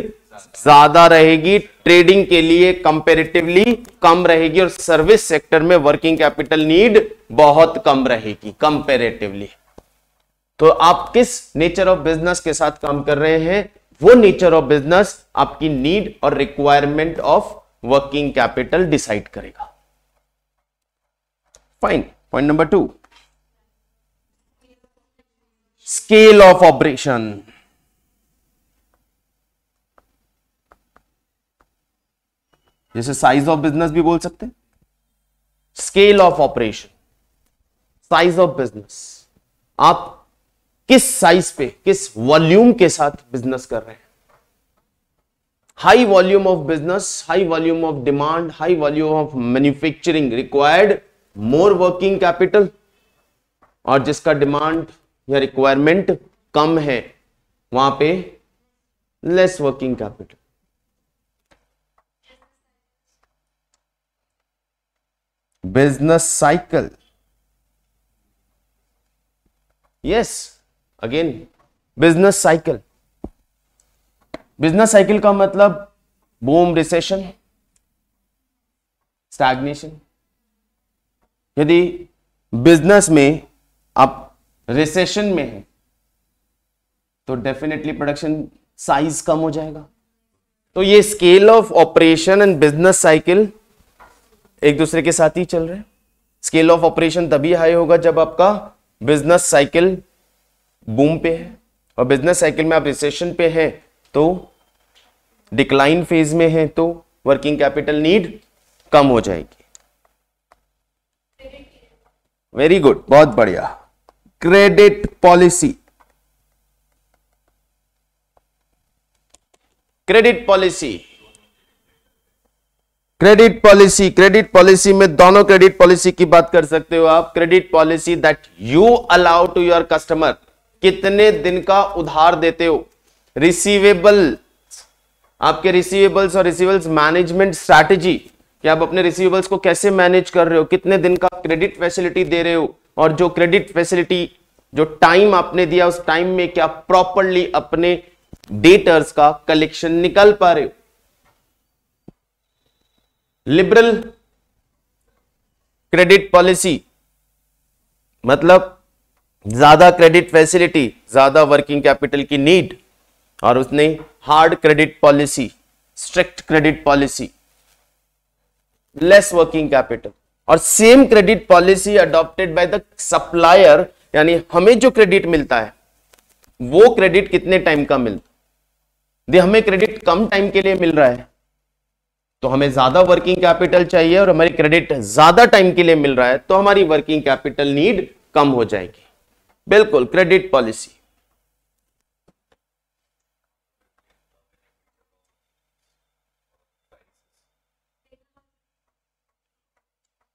ज्यादा रहेगी ट्रेडिंग के लिए कंपेरेटिवली कम रहेगी और सर्विस सेक्टर में वर्किंग कैपिटल नीड बहुत कम रहेगी कंपेरेटिवली तो आप किस नेचर ऑफ बिजनेस के साथ काम कर रहे हैं वो नेचर ऑफ बिजनेस आपकी नीड और requirement of working capital decide करेगा fine point number two scale of operation जैसे साइज ऑफ बिजनेस भी बोल सकते हैं scale of operation size of business आप किस साइज पे किस वॉल्यूम के साथ बिजनेस कर रहे हैं high volume of business high volume of demand high volume of manufacturing required more working capital और जिसका डिमांड या रिक्वायरमेंट कम है वहां पे less working capital business cycle yes again business cycle business cycle का मतलब बूम रिसेशन स्टैग्नेशन यदि बिजनेस में आप रिसेशन में है तो डेफिनेटली प्रोडक्शन साइज कम हो जाएगा तो ये scale of operation and business cycle एक दूसरे के साथ ही चल रहे हैं स्केल ऑफ ऑपरेशन तभी हाई होगा जब आपका बिजनेस साइकिल बूम पे है और बिजनेस साइकिल में आप रिसेशन पे हैं तो डिक्लाइन फेज में है तो वर्किंग कैपिटल नीड कम हो जाएगी वेरी गुड बहुत बढ़िया credit policy credit policy credit policy credit policy में दोनों क्रेडिट पॉलिसी की बात कर सकते हो आप credit policy that you allow to your customer कितने दिन का उधार देते हो रिसीवेबल आपके रिसीवेबल्स और रिसीवेबल्स मैनेजमेंट स्ट्रैटेजी कि आप अपने रिसीवेबल्स को कैसे मैनेज कर रहे हो कितने दिन का क्रेडिट फैसिलिटी दे रहे हो और जो क्रेडिट फैसिलिटी जो टाइम आपने दिया उस टाइम में क्या प्रॉपरली अपने डेटर्स का कलेक्शन निकाल पा रहे हो लिबरल क्रेडिट पॉलिसी मतलब ज्यादा क्रेडिट फैसिलिटी ज्यादा वर्किंग कैपिटल की नीड और उसने hard credit policy strict credit policy less working capital और same credit policy adopted by the supplier यानी हमें जो क्रेडिट मिलता है वो क्रेडिट कितने टाइम का मिलता है हमें क्रेडिट कम टाइम के लिए मिल रहा है तो हमें ज्यादा वर्किंग कैपिटल चाहिए और हमारी क्रेडिट ज्यादा टाइम के लिए मिल रहा है तो हमारी वर्किंग कैपिटल नीड कम हो जाएगी बिल्कुल क्रेडिट पॉलिसी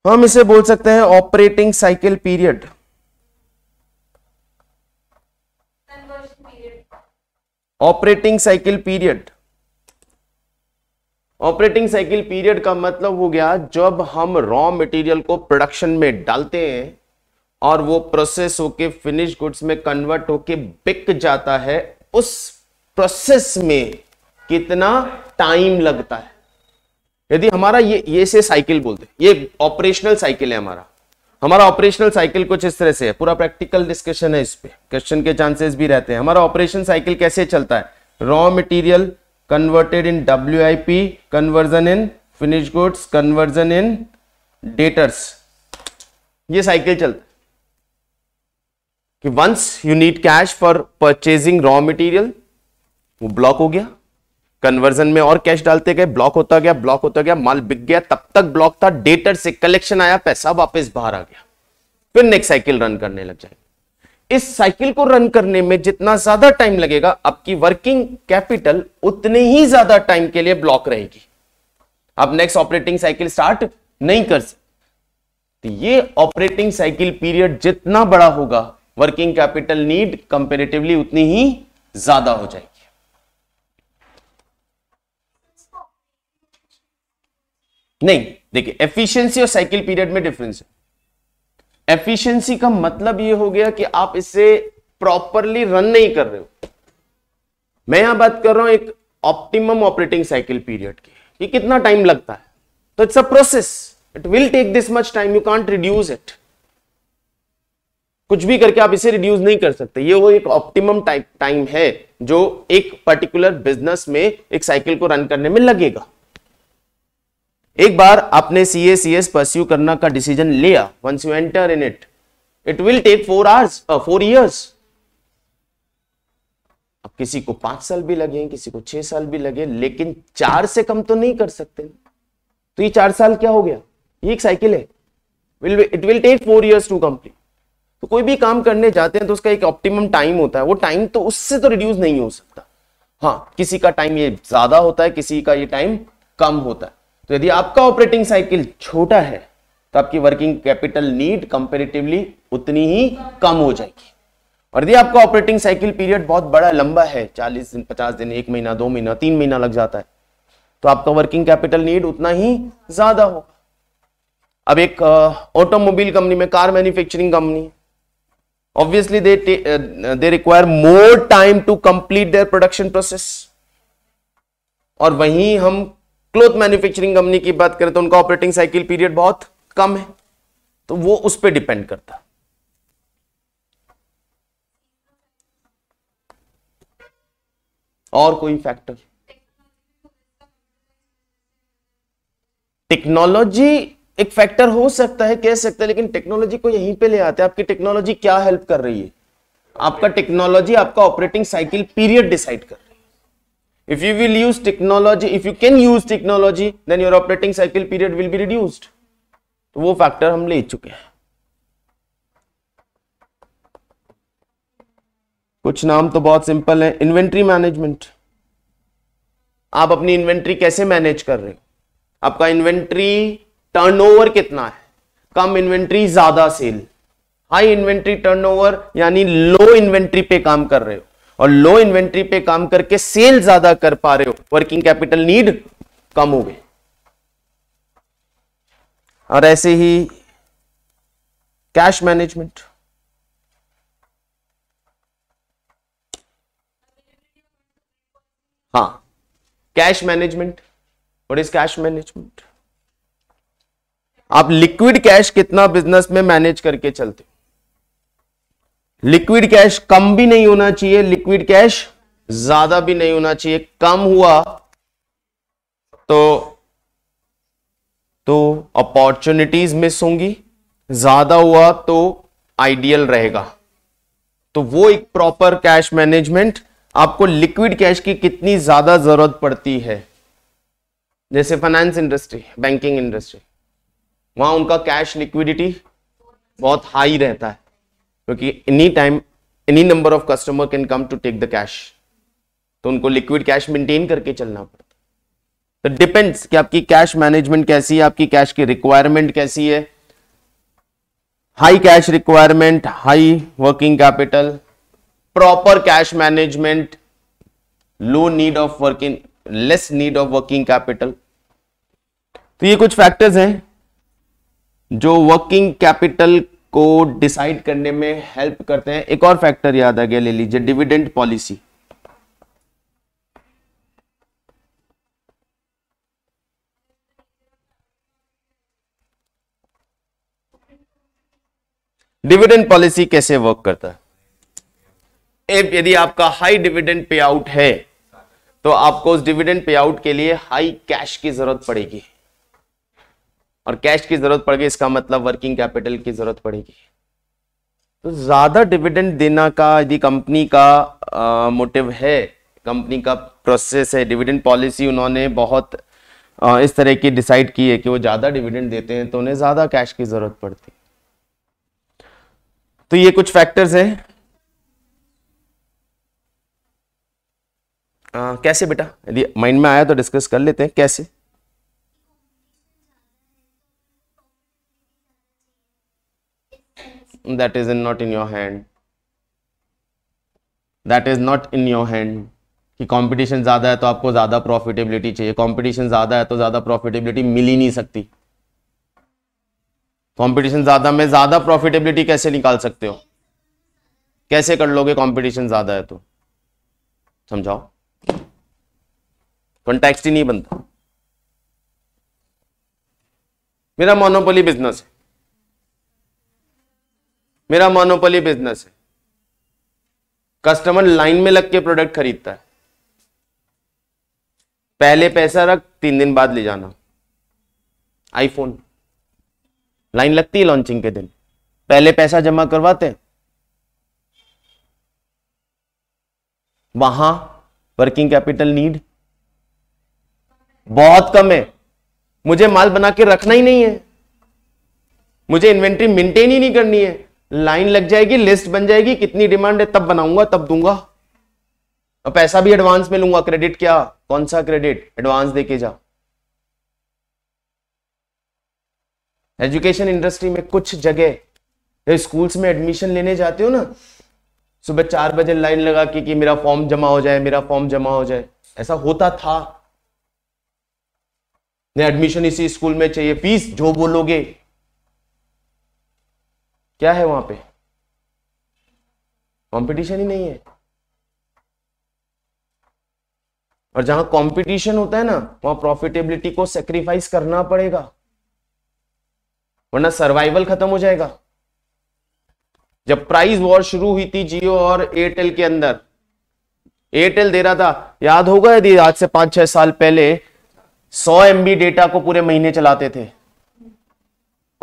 हम इसे बोल सकते हैं operating cycle period operating cycle period operating cycle period का मतलब हो गया जब हम रॉ मटेरियल को प्रोडक्शन में डालते हैं और वो प्रोसेस होके फिनिश गुड्स में कन्वर्ट होके बिक जाता है उस प्रोसेस में कितना टाइम लगता है यदि हमारा ये ये से साइकिल बोलते ये ऑपरेशनल साइकिल है हमारा हमारा ऑपरेशनल साइकिल कुछ इस तरह से है पूरा प्रैक्टिकल डिस्कशन है इस पे क्वेश्चन के चांसेस भी रहते हैं हमारा ऑपरेशन साइकिल कैसे चलता है raw material converted in W I P conversion in finish goods conversion in debtors ये साइकिल चलता कि once you need cash for purchasing raw material वो ब्लॉक हो गया कन्वर्जन में और कैश डालते गए ब्लॉक होता गया ब्लॉक होता गया माल बिक गया तब तक ब्लॉक था डेटर से कलेक्शन आया पैसा वापस बाहर आ गया फिर नेक्स्ट साइकिल रन करने लग जाएगा इस साइकिल को रन करने में जितना ज्यादा टाइम लगेगा आपकी वर्किंग कैपिटल उतने ही ज्यादा टाइम के लिए ब्लॉक रहेगी आप नेक्स्ट ऑपरेटिंग साइकिल स्टार्ट नहीं कर सकते तो ये ऑपरेटिंग साइकिल पीरियड जितना बड़ा होगा वर्किंग कैपिटल नीड कंपेरेटिवली उतनी ही ज्यादा हो जाएगी नहीं देखिए एफिशिएंसी और साइकिल पीरियड में डिफरेंस है एफिशिएंसी का मतलब यह हो गया कि आप इसे प्रॉपरली रन नहीं कर रहे हो मैं यहां बात कर रहा हूं एक ऑप्टिमम ऑपरेटिंग साइकिल पीरियड की कि कितना टाइम लगता है तो it's a process it will take this much time you can't reduce it कुछ भी करके आप इसे रिड्यूस नहीं कर सकते ये वो एक ऑप्टिमम टाइम है जो एक पर्टिकुलर बिजनेस में एक साइकिल को रन करने में लगेगा एक बार आपने सी ए सी एस परस्यू करना का डिसीजन लिया once you enter in it it will take four hours four years अब किसी को पांच साल भी लगे किसी को छह साल भी लगे लेकिन चार से कम तो नहीं कर सकते तो ये चार साल क्या हो गया ये एक साइकिल है it will take four years to complete तो कोई भी काम करने जाते हैं तो उसका एक ऑप्टिमम टाइम होता है वो टाइम तो उससे तो रिड्यूस नहीं हो सकता हाँ किसी का टाइम ये ज्यादा होता है किसी का ये टाइम कम होता है तो यदि आपका ऑपरेटिंग साइकिल छोटा है तो आपकी वर्किंग कैपिटल नीड कंपेरेटिवली उतनी ही कम हो जाएगी और यदि आपका ऑपरेटिंग साइकिल पीरियड बहुत बड़ा लंबा है चालीस दिन पचास दिन एक महीना दो महीना तीन महीना लग जाता है तो आपका वर्किंग कैपिटल नीड उतना ही ज्यादा होगा अब एक ऑटोमोबाइल कंपनी में कार मैन्युफैक्चरिंग कंपनी है obviously they uh, uh, they require more time to complete their production process और वहीं हम क्लोथ मैन्युफैक्चरिंग कंपनी की बात करें तो उनका ऑपरेटिंग साइकिल पीरियड बहुत कम है तो वो उस पर डिपेंड करता और कोई फैक्टर टेक्नोलॉजी एक फैक्टर हो सकता है कह सकते हैं लेकिन टेक्नोलॉजी को यहीं पे ले आते हैं आपकी टेक्नोलॉजी क्या हेल्प कर रही है आपका टेक्नोलॉजी आपका ऑपरेटिंग साइकिल पीरियड डिसाइड कर रही है if you will use technology if you can use technology then your operating cycle period will be reduced तो वो फैक्टर हम ले चुके हैं कुछ नाम तो बहुत सिंपल है इन्वेंट्री मैनेजमेंट आप अपनी इन्वेंट्री कैसे मैनेज कर रहे हो आपका इन्वेंट्री टर्नओवर कितना है कम इन्वेंट्री ज्यादा सेल हाई इन्वेंट्री टर्नओवर यानी लो इन्वेंट्री पे काम कर रहे हो और लो इन्वेंट्री पे काम करके सेल ज्यादा कर पा रहे हो वर्किंग कैपिटल नीड कम हो गई और ऐसे ही कैश मैनेजमेंट हाँ cash management what is cash management आप लिक्विड कैश कितना बिजनेस में मैनेज करके चलते हो लिक्विड कैश कम भी नहीं होना चाहिए लिक्विड कैश ज्यादा भी नहीं होना चाहिए कम हुआ तो तो अपॉर्चुनिटीज मिस होंगी ज्यादा हुआ तो आइडियल रहेगा तो वो एक प्रॉपर कैश मैनेजमेंट आपको लिक्विड कैश की कितनी ज्यादा जरूरत पड़ती है जैसे फाइनेंस इंडस्ट्री बैंकिंग इंडस्ट्री वहां उनका कैश लिक्विडिटी बहुत हाई रहता है क्योंकि any time any number of customer can come to take the cash तो उनको लिक्विड कैश मेंटेन करके चलना पड़ता तो डिपेंड्स कि आपकी कैश मैनेजमेंट कैसी है आपकी कैश की रिक्वायरमेंट कैसी है high cash requirement high working capital proper cash management low need of working less need of working capital तो ये कुछ फैक्टर्स हैं जो वर्किंग कैपिटल को डिसाइड करने में हेल्प करते हैं एक और फैक्टर याद आ गया ले लीजिए डिविडेंड पॉलिसी डिविडेंड पॉलिसी कैसे वर्क करता है इफ यदि आपका हाई डिविडेंड पे आउट है तो आपको उस डिविडेंड पे आउट के लिए हाई कैश की जरूरत पड़ेगी और कैश की जरूरत पड़ गई इसका मतलब वर्किंग कैपिटल की जरूरत पड़ेगी तो ज्यादा डिविडेंड देना का यदि कंपनी का मोटिव है कंपनी का प्रोसेस है डिविडेंड पॉलिसी उन्होंने बहुत आ, इस तरह की डिसाइड की है कि वो ज्यादा डिविडेंड देते हैं तो उन्हें ज्यादा कैश की जरूरत पड़ती तो ये कुछ फैक्टर्स आ, कैसे बेटा यदि माइंड में आया तो डिस्कस कर लेते हैं कैसे that is in, not in your hand that is not in your hand कि कंपटीशन ज़्यादा है तो आपको ज़्यादा प्रॉफिटेबिलिटी चाहिए कंपटीशन ज़्यादा है तो ज़्यादा प्रॉफिटेबिलिटी मिल ही नहीं सकती कंपटीशन ज़्यादा में ज़्यादा प्रॉफिटेबिलिटी कैसे निकाल सकते हो कैसे कर लोगे कंपटीशन ज़्यादा है तो समझाओ कॉन्टेक्स्ट ही नहीं बनता मेरा मोनोपोली बिजनेस है मेरा मोनोपोली बिजनेस है कस्टमर लाइन में लग के प्रोडक्ट खरीदता है पहले पैसा रख तीन दिन बाद ले जाना आईफोन लाइन लगती है लॉन्चिंग के दिन पहले पैसा जमा करवाते वहां वर्किंग कैपिटल नीड बहुत कम है मुझे माल बना के रखना ही नहीं है मुझे इन्वेंट्री मेंटेन ही नहीं करनी है लाइन लग जाएगी लिस्ट बन जाएगी कितनी डिमांड है तब बनाऊंगा तब दूंगा और पैसा भी एडवांस में लूंगा क्रेडिट क्या कौन सा क्रेडिट एडवांस देके जा एजुकेशन इंडस्ट्री में कुछ जगह जब स्कूल्स में एडमिशन लेने जाते हो ना सुबह चार बजे लाइन लगा के कि मेरा फॉर्म जमा हो जाए मेरा फॉर्म जमा हो जाए ऐसा होता था एडमिशन इसी स्कूल में चाहिए फीस जो बोलोगे क्या है वहां पे कंपटीशन ही नहीं है और जहां कंपटीशन होता है ना वहां प्रॉफिटेबिलिटी को सेक्रीफाइस करना पड़ेगा वरना सर्वाइवल खत्म हो जाएगा जब प्राइस वॉर शुरू हुई थी जियो और एयरटेल के अंदर एयरटेल दे रहा था याद होगा यदि आज से पांच छह साल पहले सौ एमबी डेटा को पूरे महीने चलाते थे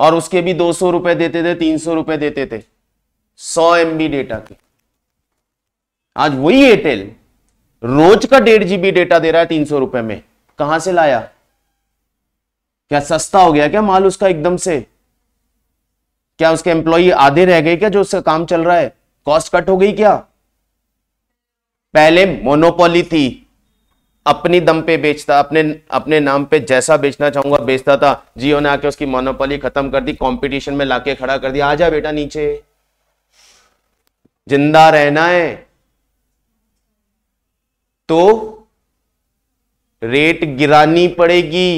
और उसके भी दो सौ रुपए देते थे तीन सौ रुपए देते थे सौ एम बी डेटा के आज वही एयरटेल रोज का डेढ़ जीबी डेटा दे रहा है तीन सौ रुपए में कहां से लाया क्या सस्ता हो गया क्या माल उसका एकदम से क्या उसके एम्प्लॉई आधे रह गए क्या जो उसका काम चल रहा है कॉस्ट कट हो गई क्या पहले मोनोपोली थी अपनी दम पे बेचता अपने अपने नाम पे जैसा बेचना चाहूंगा बेचता था जियो ने आके उसकी मोनोपोली खत्म कर दी कंपटीशन में लाके खड़ा कर दिया आ जा बेटा नीचे जिंदा रहना है तो रेट गिरानी पड़ेगी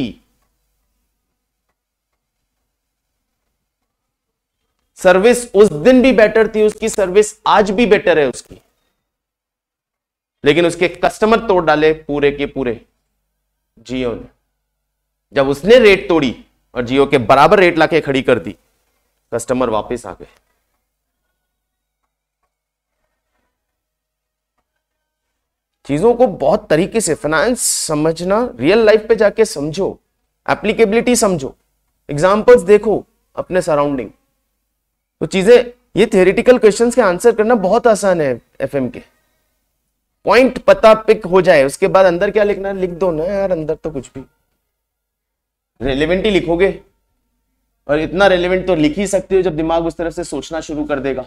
सर्विस उस दिन भी बेटर थी उसकी सर्विस आज भी बेटर है उसकी लेकिन उसके कस्टमर तोड़ डाले पूरे के पूरे जियो ने जब उसने रेट तोड़ी और जियो के बराबर रेट लाके खड़ी कर दी कस्टमर वापस आ गए चीजों को बहुत तरीके से फाइनेंस समझना रियल लाइफ पे जाके समझो एप्लीकेबिलिटी समझो एग्जांपल्स देखो अपने सराउंडिंग तो चीजें ये थियोरिटिकल क्वेश्चंस के आंसर करना बहुत आसान है एफएम के पॉइंट पता पिक हो जाए उसके बाद अंदर क्या लिखना लिख दो ना यार अंदर तो कुछ भी रेलिवेंट ही लिखोगे और इतना रेलिवेंट तो लिख ही सकते हो जब दिमाग उस तरफ से सोचना शुरू कर देगा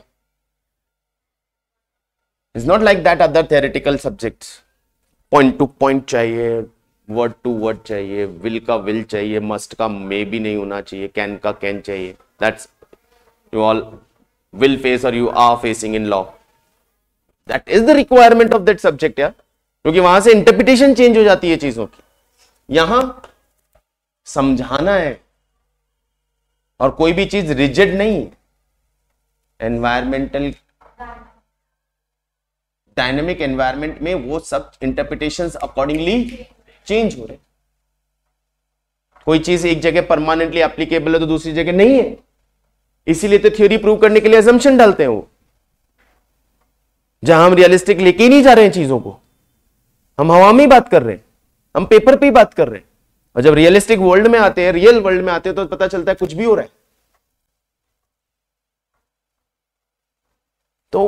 is not like that other theoretical subject point to point चाहिए वर्ड टू वर्ड चाहिए विल का विल चाहिए मस्ट का मे भी नहीं होना चाहिए कैन का कैन चाहिए that's you all will face और you are facing in law that is the requirement of that subject यार क्योंकि वहां से इंटरप्रिटेशन चेंज हो जाती है चीजों की यहां समझाना है और कोई भी चीज रिजिड नहीं है एनवायरमेंटल डायनेमिक एनवायरमेंट में वो सब इंटरप्रिटेशन अकॉर्डिंगली चेंज हो रहे कोई चीज एक जगह परमानेंटली एप्लीकेबल है तो दूसरी जगह नहीं है इसीलिए तो थ्योरी प्रूव करने के लिए एजम्पन डालते हैं वो जहां हम रियलिस्टिक लेके ही नहीं जा रहे हैं चीजों को हम हवा में ही बात कर रहे हैं हम पेपर पे ही बात कर रहे हैं और जब रियलिस्टिक वर्ल्ड में आते हैं रियल वर्ल्ड में आते हैं तो पता चलता है कुछ भी हो रहा है तो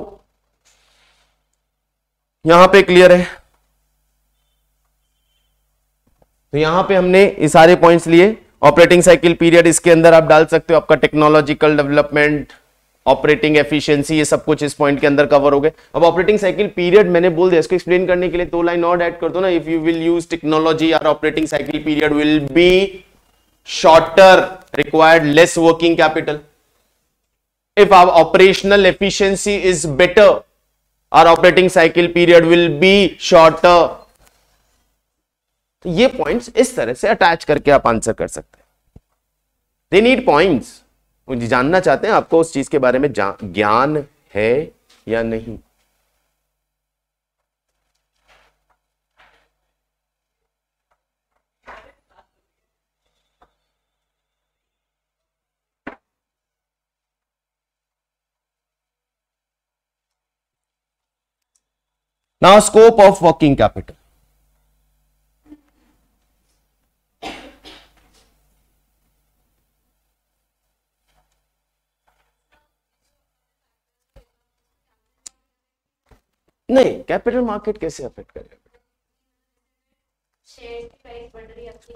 यहां पे क्लियर है तो यहां पे हमने ये सारे पॉइंट्स लिए ऑपरेटिंग साइकिल पीरियड इसके अंदर आप डाल सकते हो आपका टेक्नोलॉजिकल डेवलपमेंट ऑपरेटिंग एफिशिएंसी ये सब कुछ इस पॉइंट के अंदर कवर हो गए अब ऑपरेटिंग साइकिल पीरियड मैंने बोल दिया इसको एक्सप्लेन करने के लिए दो लाइन और ऐड कर दो ना if you will use technology our operating cycle period will be shorter required less working capital if our operational efficiency is better our operating cycle period will be shorter ये points इस तरह से attach करके आप answer कर सकते हैं they need points जानना चाहते हैं आपको उस चीज के बारे में ज्ञान है या नहीं now scope of working capital नहीं कैपिटल मार्केट कैसे अफेक्ट करेगा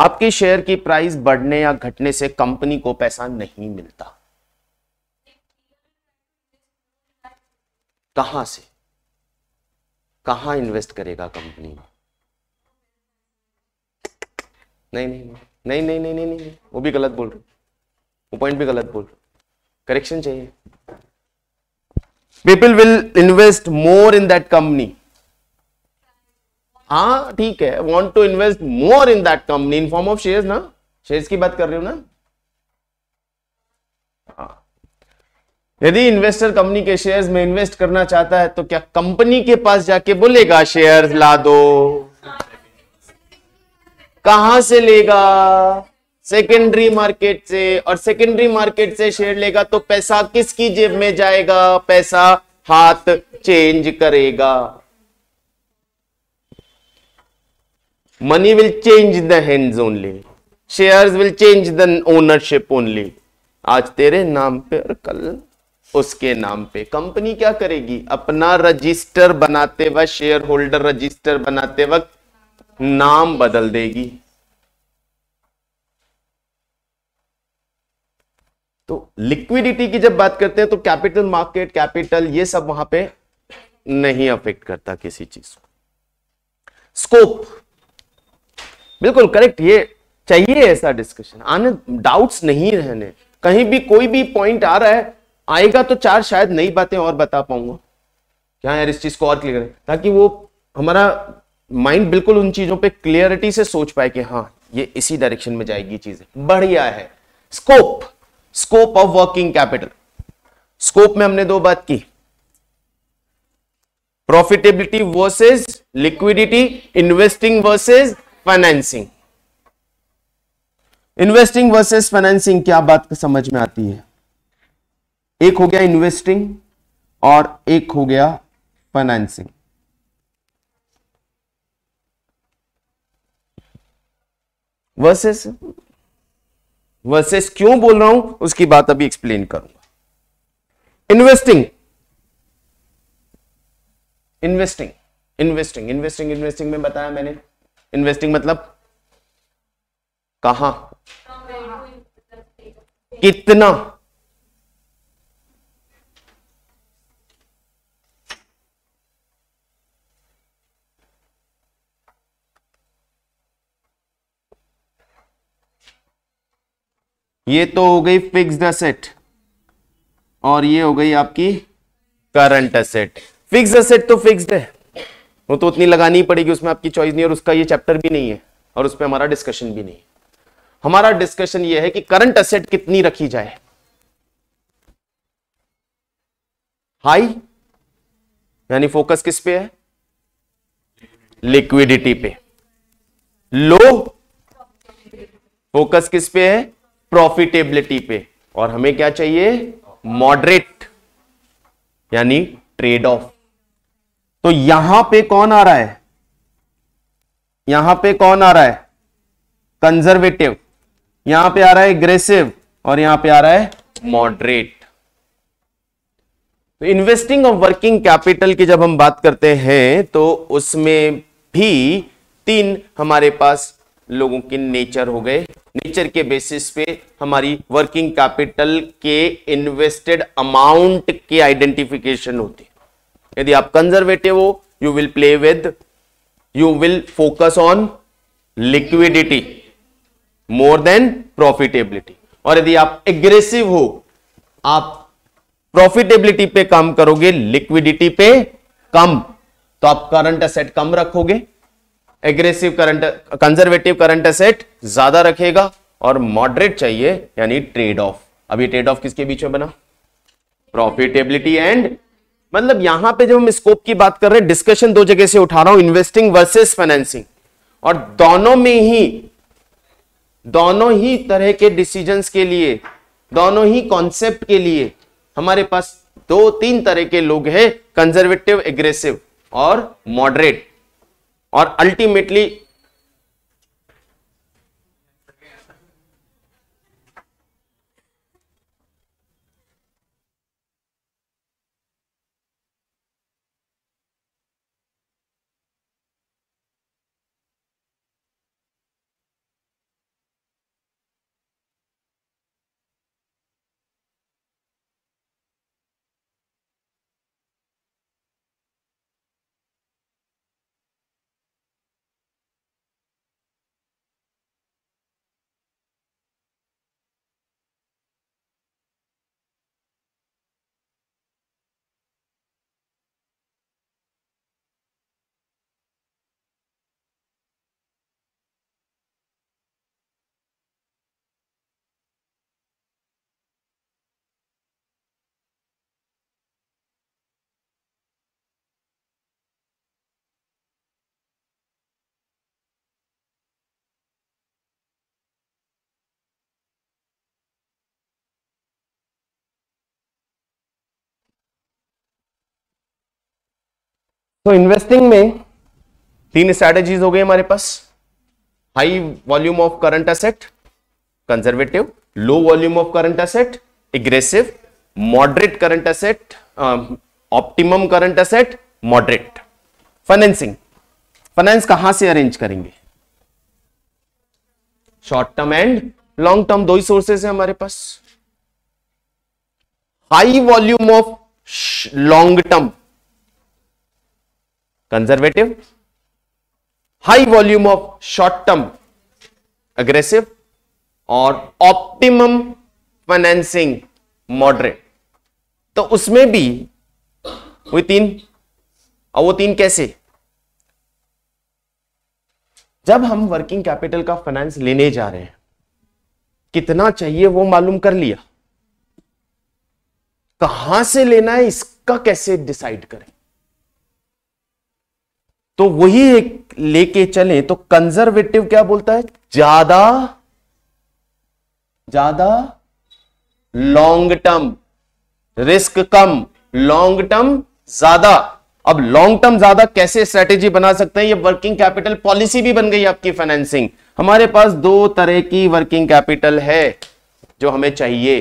आपकी शेयर की प्राइस बढ़ने या घटने से कंपनी को पैसा नहीं मिलता कहां से कहां इन्वेस्ट करेगा कंपनी नहीं नहीं नहीं नहीं नहीं नहीं नहीं वो भी गलत बोल रहे वो पॉइंट भी गलत बोल रहे करेक्शन चाहिए people will invest more in that company हाँ ठीक है want to invest more in that company in form of share ना शेयर्स की बात कर रही हूं ना हाँ. यदि इन्वेस्टर कंपनी के शेयर्स में इन्वेस्ट करना चाहता है तो क्या कंपनी के पास जाके बोलेगा शेयर्स ला दो कहां से लेगा सेकेंडरी मार्केट से और सेकेंडरी मार्केट से शेयर लेगा तो पैसा किसकी जेब में जाएगा पैसा हाथ चेंज करेगा money will change the hands only shares will change the ownership only आज तेरे नाम पे और कल उसके नाम पे कंपनी क्या करेगी अपना रजिस्टर बनाते वक्त शेयर होल्डर रजिस्टर बनाते वक्त नाम बदल देगी तो लिक्विडिटी की जब बात करते हैं तो कैपिटल मार्केट कैपिटल ये सब वहां पे नहीं अफेक्ट करता किसी चीज को स्कोप बिल्कुल करेक्ट ये चाहिए ऐसा डिस्कशन आने डाउट्स नहीं रहने कहीं भी कोई भी पॉइंट आ रहा है आएगा तो चार शायद नई बातें और बता पाऊंगा क्या यार इस चीज को और क्लियर करें ताकि वो हमारा माइंड बिल्कुल उन चीजों पे क्लियरिटी से सोच पाए कि हाँ ये इसी डायरेक्शन में जाएगी चीजें बढ़िया है scope scope of working capital scope में हमने दो बात की profitability versus liquidity investing versus financing investing versus financing क्या बात समझ में आती है एक हो गया इन्वेस्टिंग और एक हो गया फाइनेंसिंग वर्सेस वर्सेस क्यों बोल रहा हूं उसकी बात अभी एक्सप्लेन करूंगा investing investing investing investing investing में बताया मैंने इन्वेस्टिंग मतलब कहा कितना ये तो हो गई फिक्स्ड असेट और ये हो गई आपकी करंट असेट फिक्स्ड असेट तो फिक्स्ड है वो तो उतनी लगानी पड़ेगी उसमें आपकी चॉइस नहीं और उसका ये चैप्टर भी नहीं है और उस पर हमारा डिस्कशन भी नहीं हमारा डिस्कशन ये है कि करंट असेट कितनी रखी जाए हाई यानी फोकस किस पे है लिक्विडिटी पे लो फोकस किस पे है प्रॉफिटेबिलिटी पे और हमें क्या चाहिए मॉडरेट यानी ट्रेड ऑफ तो यहां पे कौन आ रहा है यहां पे कौन आ रहा है कंजर्वेटिव यहां पे आ रहा है एग्रेसिव और यहां पे आ रहा है मॉडरेट तो इन्वेस्टिंग ऑफ वर्किंग कैपिटल की जब हम बात करते हैं तो उसमें भी तीन हमारे पास लोगों के नेचर हो गए नेचर के बेसिस पे हमारी वर्किंग कैपिटल के इन्वेस्टेड अमाउंट के आइडेंटिफिकेशन होती है यदि आप कंजर्वेटिव हो you will play with you will focus on liquidity more than profitability और यदि आप एग्रेसिव हो आप प्रॉफिटेबिलिटी पे काम करोगे लिक्विडिटी पे कम तो आप करंट असेट कम रखोगे aggressive current conservative current asset ज्यादा रखेगा और मॉडरेट चाहिए यानी ट्रेड ऑफ अब ये ट्रेड ऑफ किसके बीच में बना प्रॉफिटेबिलिटी एंड मतलब यहां पे जब हम स्कोप की बात कर रहे हैं डिस्कशन दो जगह से उठा रहा हूं इन्वेस्टिंग वर्सेस फाइनेंसिंग और दोनों में ही दोनों ही तरह के डिसीजंस के लिए दोनों ही कॉन्सेप्ट के लिए हमारे पास दो तीन तरह के लोग हैं कंजर्वेटिव एग्रेसिव और मॉडरेट और अल्टीमेटली तो इन्वेस्टिंग में तीन स्ट्रेटेजीज हो गई हमारे पास high volume of current asset conservative low volume of current asset aggressive moderate current asset optimum current asset moderate financing finance कहां से अरेंज करेंगे short term and long term दो ही सोर्सेस है हमारे पास high volume of long term conservative high volume of short term aggressive और optimum financing moderate तो उसमें भी वही तीन और वो तीन कैसे जब हम वर्किंग कैपिटल का फाइनेंस लेने जा रहे हैं कितना चाहिए वो मालूम कर लिया कहां से लेना है इसका कैसे डिसाइड करें तो वही एक लेके चले तो कंजर्वेटिव क्या बोलता है ज्यादा ज्यादा लॉन्ग टर्म रिस्क कम लॉन्ग टर्म ज्यादा अब लॉन्ग टर्म ज्यादा कैसे स्ट्रेटेजी बना सकते हैं ये वर्किंग कैपिटल पॉलिसी भी बन गई आपकी फाइनेंसिंग हमारे पास दो तरह की वर्किंग कैपिटल है जो हमें चाहिए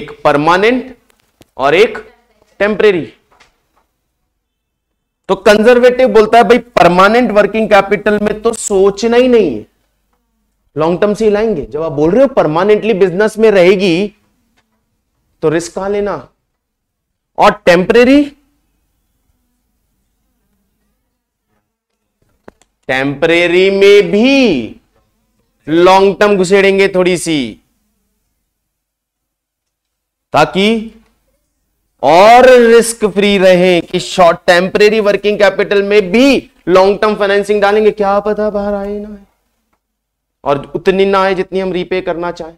एक परमानेंट और एक टेम्परेरी तो कंजर्वेटिव बोलता है भाई परमानेंट वर्किंग कैपिटल में तो सोचना ही नहीं है लॉन्ग टर्म से लाएंगे जब आप बोल रहे हो परमानेंटली बिजनेस में रहेगी तो रिस्क कहां लेना और टेम्परेरी टेम्परेरी में भी लॉन्ग टर्म घुसेड़ेंगे थोड़ी सी ताकि और रिस्क फ्री रहे कि शॉर्ट टेम्परेरी वर्किंग कैपिटल में भी लॉन्ग टर्म फाइनेंसिंग डालेंगे क्या पता बाहर आए ना है? और उतनी ना आए जितनी हम रीपे करना चाहें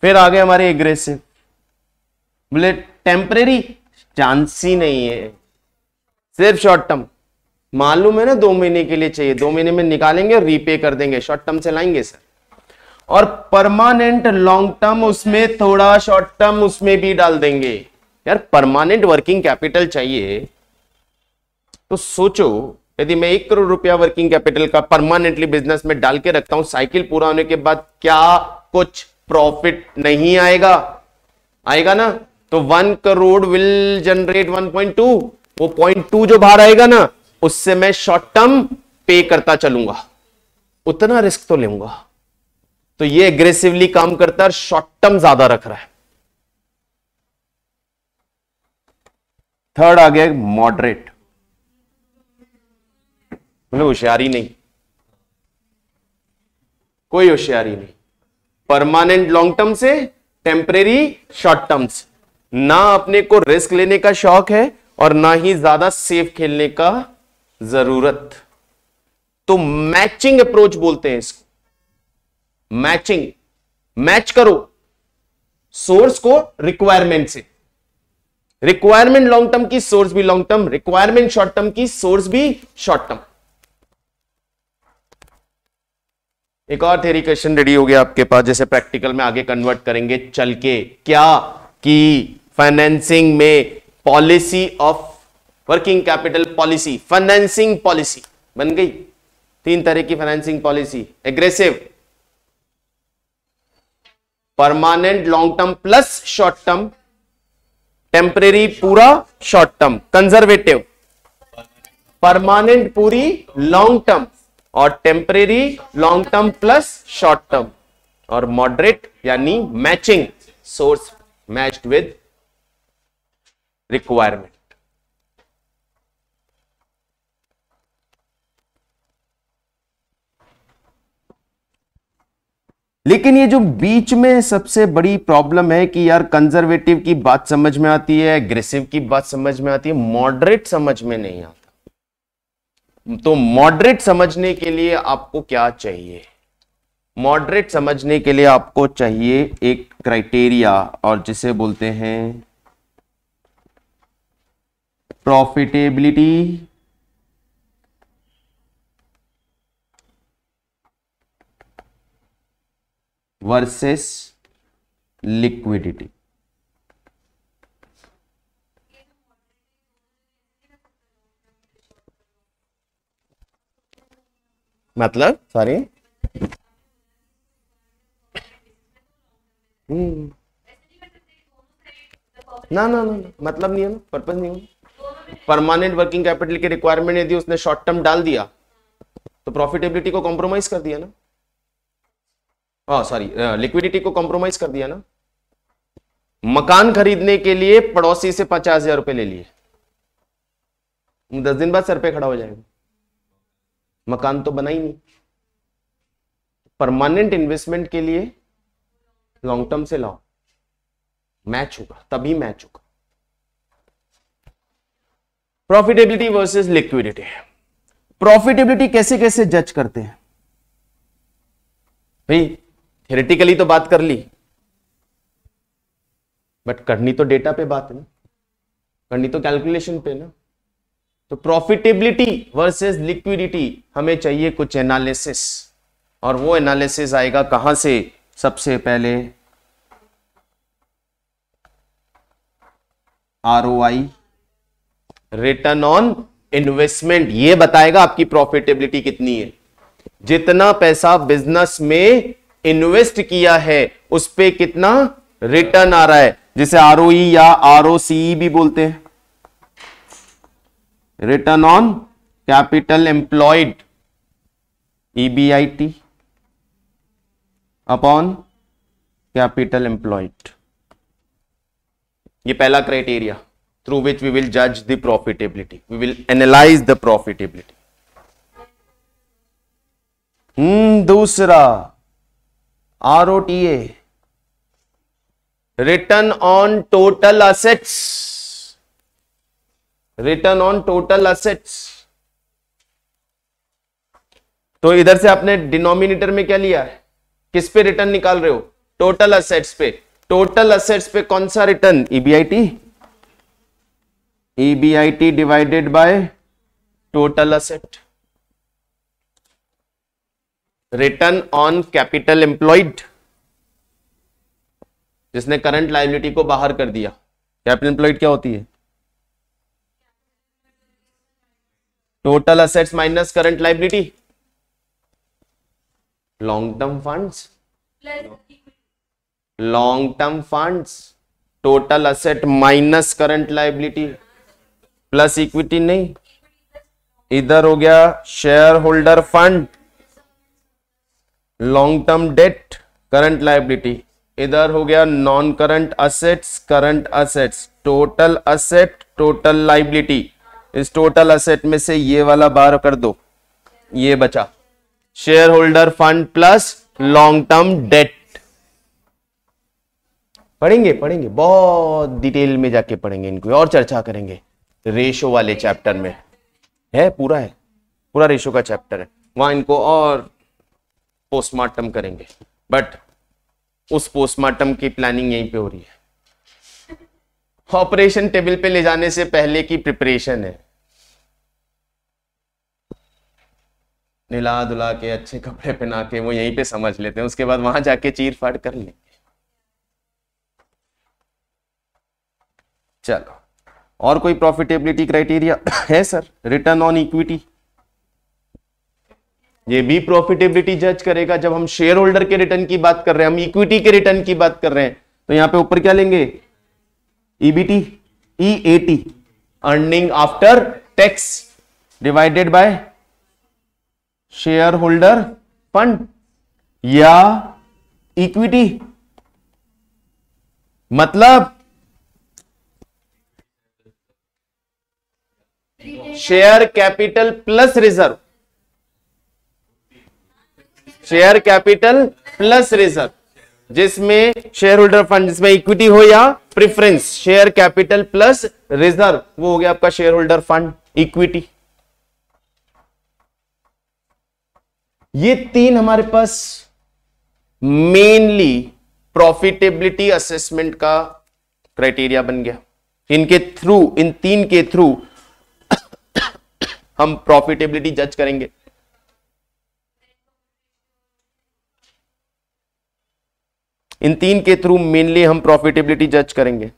फिर आ गए हमारे एग्रेसिव बोले टेम्परेरी चांस ही नहीं है सिर्फ शॉर्ट टर्म मालूम है ना दो महीने के लिए चाहिए दो महीने में निकालेंगे और रीपे कर देंगे शॉर्ट टर्म से लाएंगे सर और परमानेंट लॉन्ग टर्म उसमें थोड़ा शॉर्ट टर्म उसमें भी डाल देंगे यार परमानेंट वर्किंग कैपिटल चाहिए तो सोचो यदि मैं एक करोड़ रुपया वर्किंग कैपिटल का परमानेंटली बिजनेस में डाल के रखता हूं साइकिल पूरा होने के बाद क्या कुछ प्रॉफिट नहीं आएगा आएगा ना तो one crore will generate one point two वो पॉइंट टू जो बाहर आएगा ना उससे मैं शॉर्ट टर्म पे करता चलूंगा उतना रिस्क तो लूंगा तो ये एग्रेसिवली काम करता है शॉर्ट टर्म ज्यादा रख रहा है थर्ड आ गया मॉडरेट मतलब होशियारी नहीं कोई होशियारी नहीं परमानेंट लॉन्ग टर्म से टेम्परेरी शॉर्ट टर्म से ना अपने को रिस्क लेने का शौक है और ना ही ज्यादा सेफ खेलने का जरूरत तो मैचिंग अप्रोच बोलते हैं इसको मैचिंग मैच करो सोर्स को रिक्वायरमेंट से रिक्वायरमेंट लॉन्ग टर्म की सोर्स भी long term requirement short term की सोर्स भी शॉर्ट टर्म एक और थेरी क्वेश्चन रेडी हो गया आपके पास जैसे प्रैक्टिकल में आगे कन्वर्ट करेंगे चल के क्या कि फाइनेंसिंग में policy of working capital policy financing policy बन गई तीन तरह की financing policy aggressive permanent long term plus short term temporary पूरा शॉर्ट टर्म कंजर्वेटिव परमानेंट पूरी लॉन्ग टर्म और temporary long term plus short term और मॉडरेट यानी matching source matched with requirement लेकिन ये जो बीच में सबसे बड़ी प्रॉब्लम है कि यार कंजर्वेटिव की बात समझ में आती है एग्रेसिव की बात समझ में आती है मॉडरेट समझ में नहीं आता तो मॉडरेट समझने के लिए आपको क्या चाहिए मॉडरेट समझने के लिए आपको चाहिए एक क्राइटेरिया और जिसे बोलते हैं प्रॉफिटेबिलिटी वर्सेस लिक्विडिटी मतलब सॉरी hmm. ना ना ना मतलब नहीं है ना पर्पज नहीं है परमानेंट वर्किंग कैपिटल की रिक्वायरमेंट यदि उसने शॉर्ट टर्म डाल दिया तो प्रॉफिटेबिलिटी को कॉम्प्रोमाइज कर दिया ना सॉरी लिक्विडिटी को कॉम्प्रोमाइज कर दिया ना मकान खरीदने के लिए पड़ोसी से पचास हजार रुपए ले लिए दस दिन बाद सर पे खड़ा हो जाएगा मकान तो बना ही नहीं परमानेंट इन्वेस्टमेंट के लिए लॉन्ग टर्म से लाओ मैच होगा तभी मैच होगा प्रॉफिटेबिलिटी वर्सेस लिक्विडिटी प्रॉफिटेबिलिटी कैसे कैसे जज करते हैं भाई थेरेटिकली तो बात कर ली बट करनी तो डेटा पे बात है ना करनी तो कैलकुलेशन पे ना तो प्रॉफिटेबिलिटी वर्सेस लिक्विडिटी हमें चाहिए कुछ एनालिसिस और वो एनालिसिस आएगा कहां से सबसे पहले आर रिटर्न ऑन इन्वेस्टमेंट ये बताएगा आपकी प्रॉफिटेबिलिटी कितनी है जितना पैसा बिजनेस में इन्वेस्ट किया है उस पर कितना रिटर्न आ रहा है जिसे आर e या आर e भी बोलते हैं return on capital employed EBIT upon capital employed ये पहला criteria through which we will जज the profitability we will analyse the profitability Hmm, दूसरा R O T A return on total assets return on total assets तो इधर से आपने denominator में क्या लिया है किस पे रिटर्न निकाल रहे हो टोटल असेट्स पे टोटल असेट्स पे कौन सा return EBIT EBIT divided by total asset return on capital employed जिसने करंट लाइबिलिटी को बाहर कर दिया कैपिटल एम्प्लॉइड क्या होती है total assets minus current liability long term funds long term funds total asset minus current liability plus equity नहीं इधर हो गया share holder fund long term debt current liability इधर हो गया non current assets current assets total asset total liability इस total asset में से ये वाला बार कर दो ये बचा share holder fund plus long term debt पढ़ेंगे पढ़ेंगे बहुत डिटेल में जाके पढ़ेंगे इनको और चर्चा करेंगे रेशो वाले चैप्टर में है पूरा है पूरा रेशो का चैप्टर है वहां इनको और पोस्टमार्टम करेंगे बट उस पोस्टमार्टम की प्लानिंग यहीं पे हो रही है ऑपरेशन टेबल पे ले जाने से पहले की प्रिपरेशन है निला दुला के अच्छे कपड़े पहना के वो यहीं पे समझ लेते हैं उसके बाद वहां जाके चीर फाड़ कर लेंगे चलो और कोई प्रॉफिटेबिलिटी क्राइटेरिया है सर रिटर्न ऑन इक्विटी ये भी प्रॉफिटेबिलिटी जज करेगा जब हम शेयर होल्डर के रिटर्न की बात कर रहे हैं हम इक्विटी के रिटर्न की बात कर रहे हैं तो यहां पे ऊपर क्या लेंगे EBT E A T earning after tax divided by share holder fund या इक्विटी मतलब share capital plus reserve share capital plus reserve जिसमें शेयर होल्डर फंड जिसमें इक्विटी हो या preference share capital plus reserve वो हो गया आपका शेयर होल्डर फंड इक्विटी ये तीन हमारे पास मेनली प्रॉफिटेबिलिटी असेसमेंट का क्राइटेरिया बन गया इनके थ्रू इन तीन के थ्रू हम प्रॉफिटेबिलिटी जज करेंगे इन तीन के थ्रू मेनली हम प्रॉफिटेबिलिटी जज करेंगे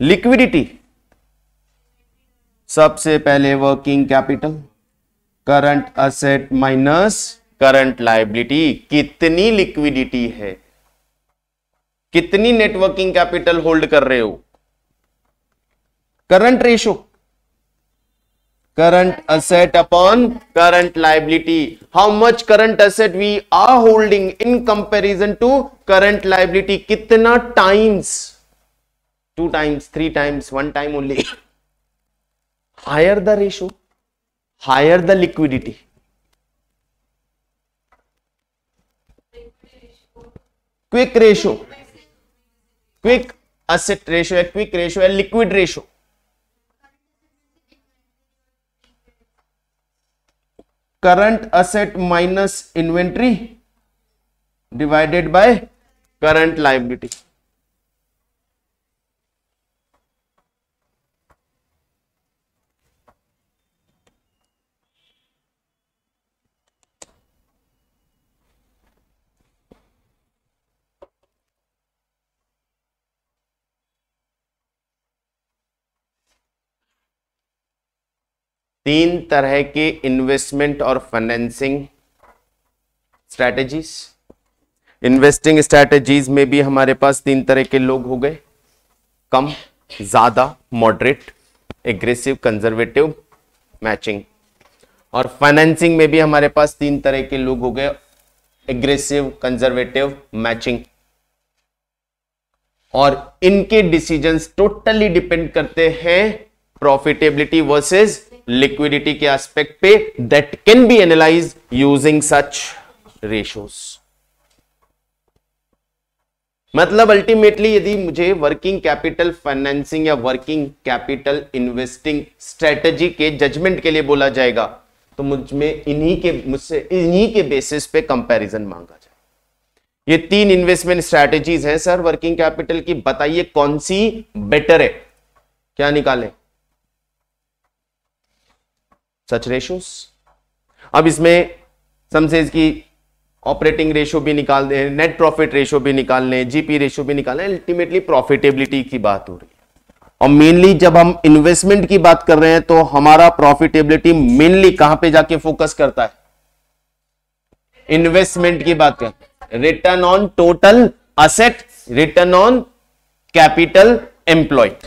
लिक्विडिटी सबसे पहले working capital current asset minus current liability कितनी लिक्विडिटी है कितनी नेटवर्किंग कैपिटल होल्ड कर रहे हो current ratio current asset upon current liability how much current asset we are holding in comparison to current liability कितना times two times three times one time only higher the ratio higher the liquidity quick ratio quick asset ratio है quick ratio या liquid ratio current asset minus inventory divided by current liability तीन तरह के investment और financing strategies investing strategies में भी हमारे पास तीन तरह के लोग हो गए कम ज्यादा मॉडरेट एग्रेसिव कंजर्वेटिव मैचिंग और फाइनेंसिंग में भी हमारे पास तीन तरह के लोग हो गए एग्रेसिव कंजर्वेटिव मैचिंग और इनके डिसीजंस टोटली डिपेंड करते हैं प्रॉफिटेबिलिटी वर्सेस लिक्विडिटी के एस्पेक्ट पे that can be analyse using such ratios मतलब अल्टीमेटली यदि मुझे वर्किंग कैपिटल फाइनेंसिंग या वर्किंग कैपिटल इन्वेस्टिंग स्ट्रेटजी के जजमेंट के लिए बोला जाएगा तो मुझ में इन्हीं के मुझसे इन्हीं के बेसिस पे कंपैरिजन मांगा जाए ये तीन इन्वेस्टमेंट स्ट्रैटेजीज हैं सर वर्किंग कैपिटल की बताइए कौन सी बेटर है क्या निकालें सच रेशोस अब इसमें समसेज की ऑपरेटिंग रेशो भी निकाल दें नेट प्रॉफिट रेशो भी निकालने जीपी रेशो भी निकालने अल्टीमेटली प्रॉफिटेबिलिटी की बात हो रही है और मेनली जब हम इन्वेस्टमेंट की बात कर रहे हैं तो हमारा प्रॉफिटेबिलिटी मेनली कहां पे जाके फोकस करता है इन्वेस्टमेंट की बात कर return on total asset return on capital employed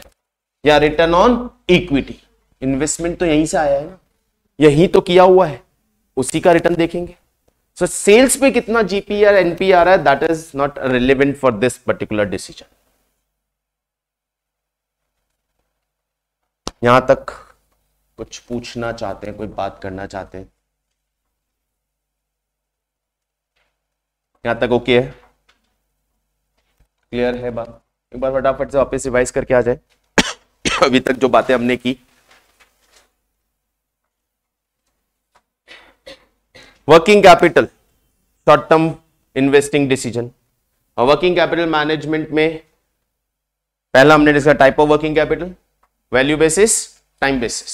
या रिटर्न ऑन इक्विटी इन्वेस्टमेंट तो यहीं से आया है ना यही तो किया हुआ है उसी का रिटर्न देखेंगे सो सेल्स पे कितना जीपी या एनपी आ रहा है that is not relevant for this particular decision यहां तक कुछ पूछना चाहते हैं कोई बात करना चाहते हैं यहां तक ओके है क्लियर है बात एक बार फटाफट से वापस रिवाइज करके आ जाए (coughs) अभी तक जो बातें हमने की working capital short term investing decision और वर्किंग कैपिटल मैनेजमेंट में पहला हमने discuss type of working capital value basis time basis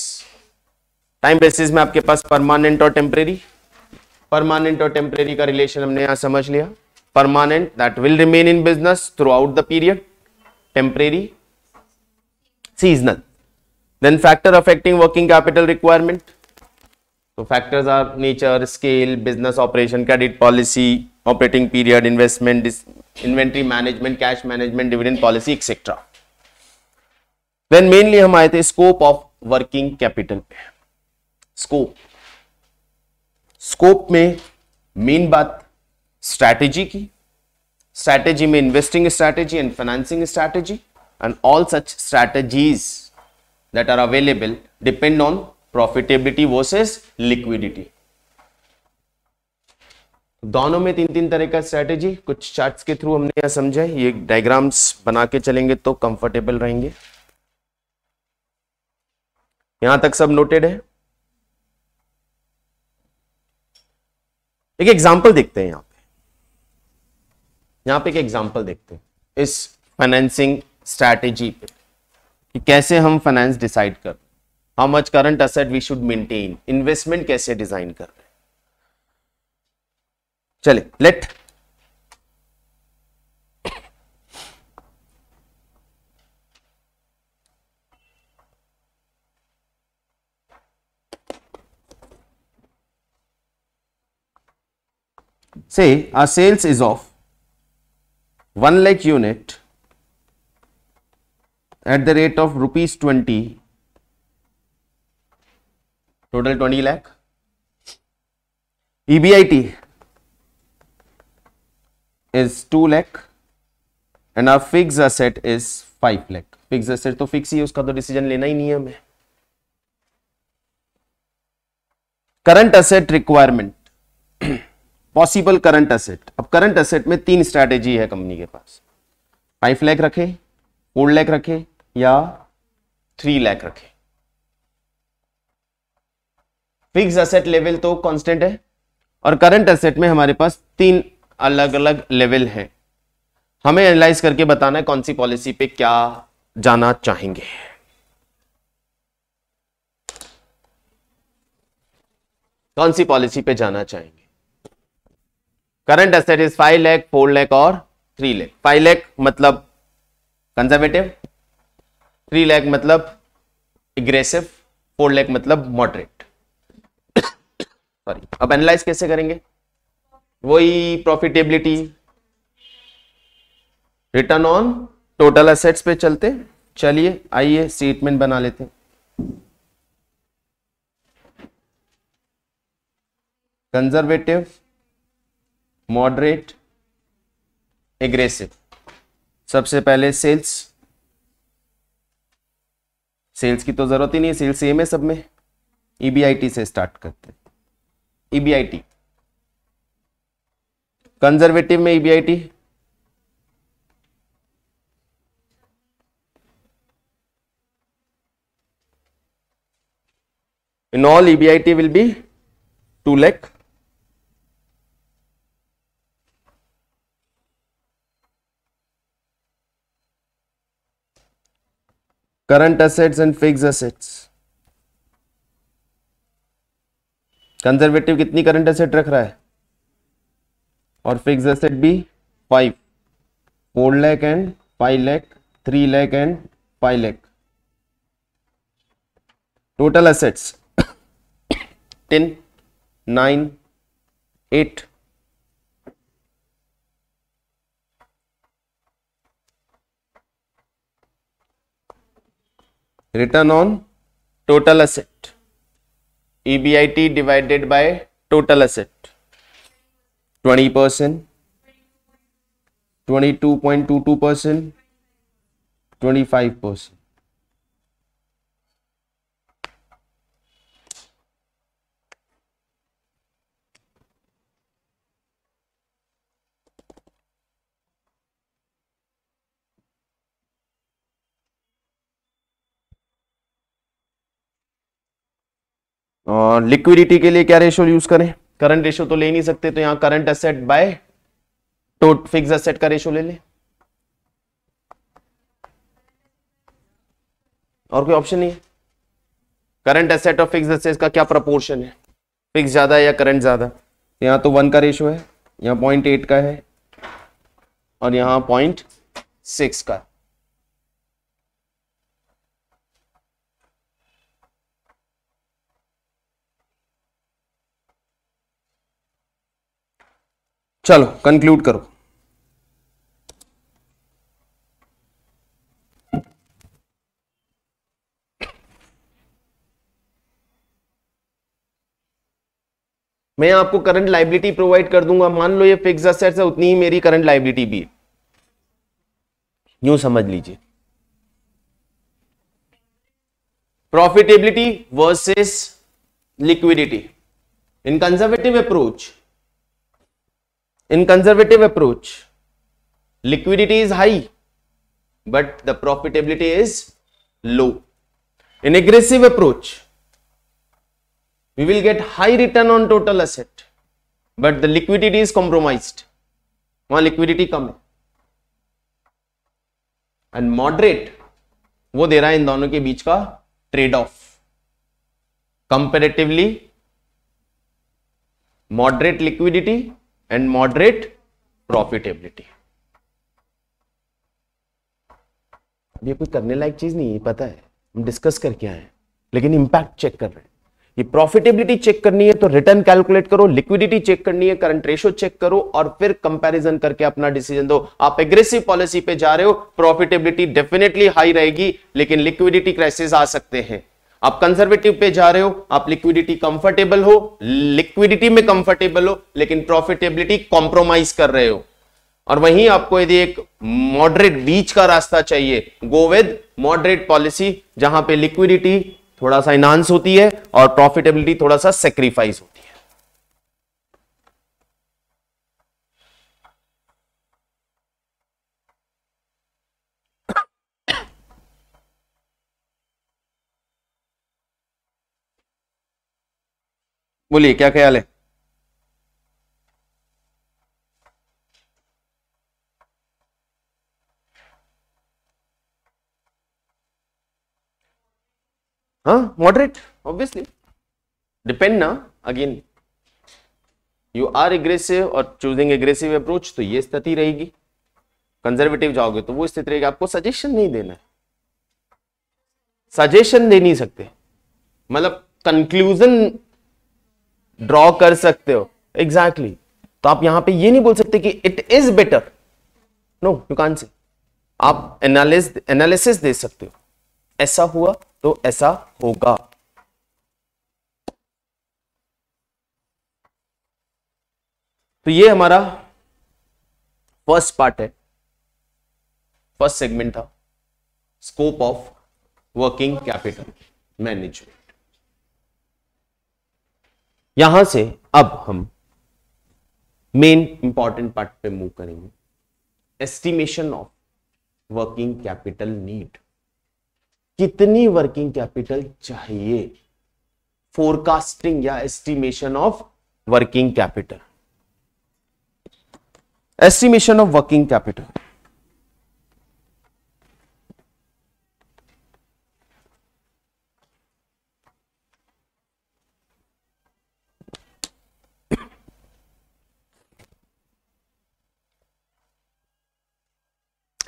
time basis में आपके पास परमानेंट और टेम्परेरी परमानेंट और टेम्परेरी का रिलेशन हमने यहां समझ लिया permanent that will remain in business throughout the period temporary seasonal then factor affecting working capital requirement तो factors are nature scale business operation credit policy operating period investment inventory management cash management dividend policy etcetera then mainly हम आए थे scope of working capital पे scope scope में main बात strategy की strategy में investing strategy and financing strategy and all such strategies that are available depend on profitability versus liquidity दोनों में तीन तीन तरह का स्ट्रेटेजी कुछ चार्ट्स के थ्रू हमने यह समझा ये डायग्राम्स बना के चलेंगे तो कंफर्टेबल रहेंगे यहां तक सब नोटेड है एक एग्जांपल देखते हैं यहां पे यहां पे एक एग्जांपल देखते हैं इस फाइनेंसिंग स्ट्रैटेजी पे कि कैसे हम फाइनेंस डिसाइड करते how much current asset we should maintain investment कैसे डिजाइन कर रहे चले let's say a sales is of one lakh unit at the rate of rupees twenty total twenty lakh EBIT is two lakh and our fix asset is five lakh fix asset तो fix ही उसका तो decision लेना ही नहीं है हमें current asset requirement possible current asset अब करंट असेट में तीन स्ट्रैटेजी है कंपनी के पास फाइव लैख रखे फोर लैख रखे या थ्री लैख रखे फिक्स असेट लेवल तो कांस्टेंट है और करंट असेट में हमारे पास तीन अलग अलग लेवल हैं हमें एनालाइज करके बताना है कौन सी पॉलिसी पे क्या जाना चाहेंगे कौन सी पॉलिसी पे जाना चाहेंगे current asset is five lakh four lakh और थ्री लैख फाइव लैख मतलब कंजर्वेटिव थ्री लैख मतलब एग्रेसिव फोर लैख मतलब मॉडरेट सॉरी अब एनालाइज कैसे करेंगे वही profitability return on total assets पे चलते चलिए आइए स्टेटमेंट बना लेते हैं कंजर्वेटिव मॉडरेट एग्रेसिव सबसे पहले सेल्स सेल्स की तो जरूरत ही नहीं है सेल्स सेम है सब में ईबीआईटी e से स्टार्ट करते हैं ईबीआईटी e कंजर्वेटिव में EBIT in all EBIT will be two lakh current assets and fixed assets conservative कितनी करंट एसेट रख रहा है और फिक्स एसेट भी five four lakh and five lakh three lakh and five lakh total assets ten nine eight return on total asset EBIT divided by total asset 20 percent 22.22 percent 25 percent liquidity के लिए क्या ratio use करें current ratio तो ले नहीं सकते तो यहां करंट असेट बाय टोट फिक्स एसेट का रेशियो ले लें और कोई ऑप्शन नहीं है करंट असेट और फिक्स असेट का क्या प्रपोर्शन है फिक्स ज्यादा है या करंट ज्यादा यहाँ तो वन का रेशियो है यहाँ पॉइंट एट का है और यहां पॉइंट सिक्स का चलो कंक्लूड करो मैं आपको करंट लाइबिलिटी प्रोवाइड कर दूंगा मान लो ये फिक्स असेट्स है उतनी ही मेरी करंट लाइबिलिटी भी है यूं समझ लीजिए profitability versus liquidity in conservative approach In conservative approach, liquidity is high, but the profitability is low. In aggressive approach, we will get high return on total asset, but the liquidity is compromised. वहां liquidity कम है and moderate वो दे रहा है इन दोनों के बीच का trade off comparatively moderate liquidity and moderate profitability ये कोई करने लायक चीज नहीं है पता है हम डिस्कस करके आए लेकिन इंपैक्ट चेक कर रहे हैं ये प्रॉफिटेबिलिटी चेक करनी है तो रिटर्न कैलकुलेट करो लिक्विडिटी चेक करनी है करंट रेशो चेक करो और फिर कंपैरिजन करके अपना डिसीजन दो आप एग्रेसिव पॉलिसी पे जा रहे हो प्रॉफिटेबिलिटी डेफिनेटली हाई रहेगी लेकिन लिक्विडिटी क्राइसिस आ सकते हैं आप कंजर्वेटिव पे जा रहे हो आप लिक्विडिटी कंफर्टेबल हो लिक्विडिटी में कंफर्टेबल हो लेकिन प्रॉफिटेबिलिटी कॉम्प्रोमाइज कर रहे हो और वहीं आपको यदि एक मॉडरेट बीच का रास्ता चाहिए गो विद मॉडरेट पॉलिसी जहां पे लिक्विडिटी थोड़ा सा इनहांस होती है और प्रॉफिटेबिलिटी थोड़ा सा सेक्रीफाइस होती है बोलिए क्या ख्याल है हाँ मॉडरेट ऑब्वियसली डिपेंड ना अगेन यू आर एग्रेसिव और चूजिंग एग्रेसिव अप्रोच तो ये स्थिति रहेगी कंजर्वेटिव जाओगे तो वो स्थिति रहेगी आपको सजेशन नहीं देना है सजेशन दे नहीं सकते मतलब कंक्लूजन ड्रॉ कर सकते हो एग्जैक्टली exactly. तो आप यहां पे ये नहीं बोल सकते कि it is better no you can से आप एनालिस एनालिसिस दे सकते हो ऐसा हुआ तो ऐसा होगा तो ये हमारा फर्स्ट पार्ट है फर्स्ट सेगमेंट था scope of working capital management यहां से अब हम मेन इंपॉर्टेंट पार्ट पे मूव करेंगे estimation of working capital need कितनी वर्किंग कैपिटल चाहिए फोरकास्टिंग या estimation of working capital estimation of working capital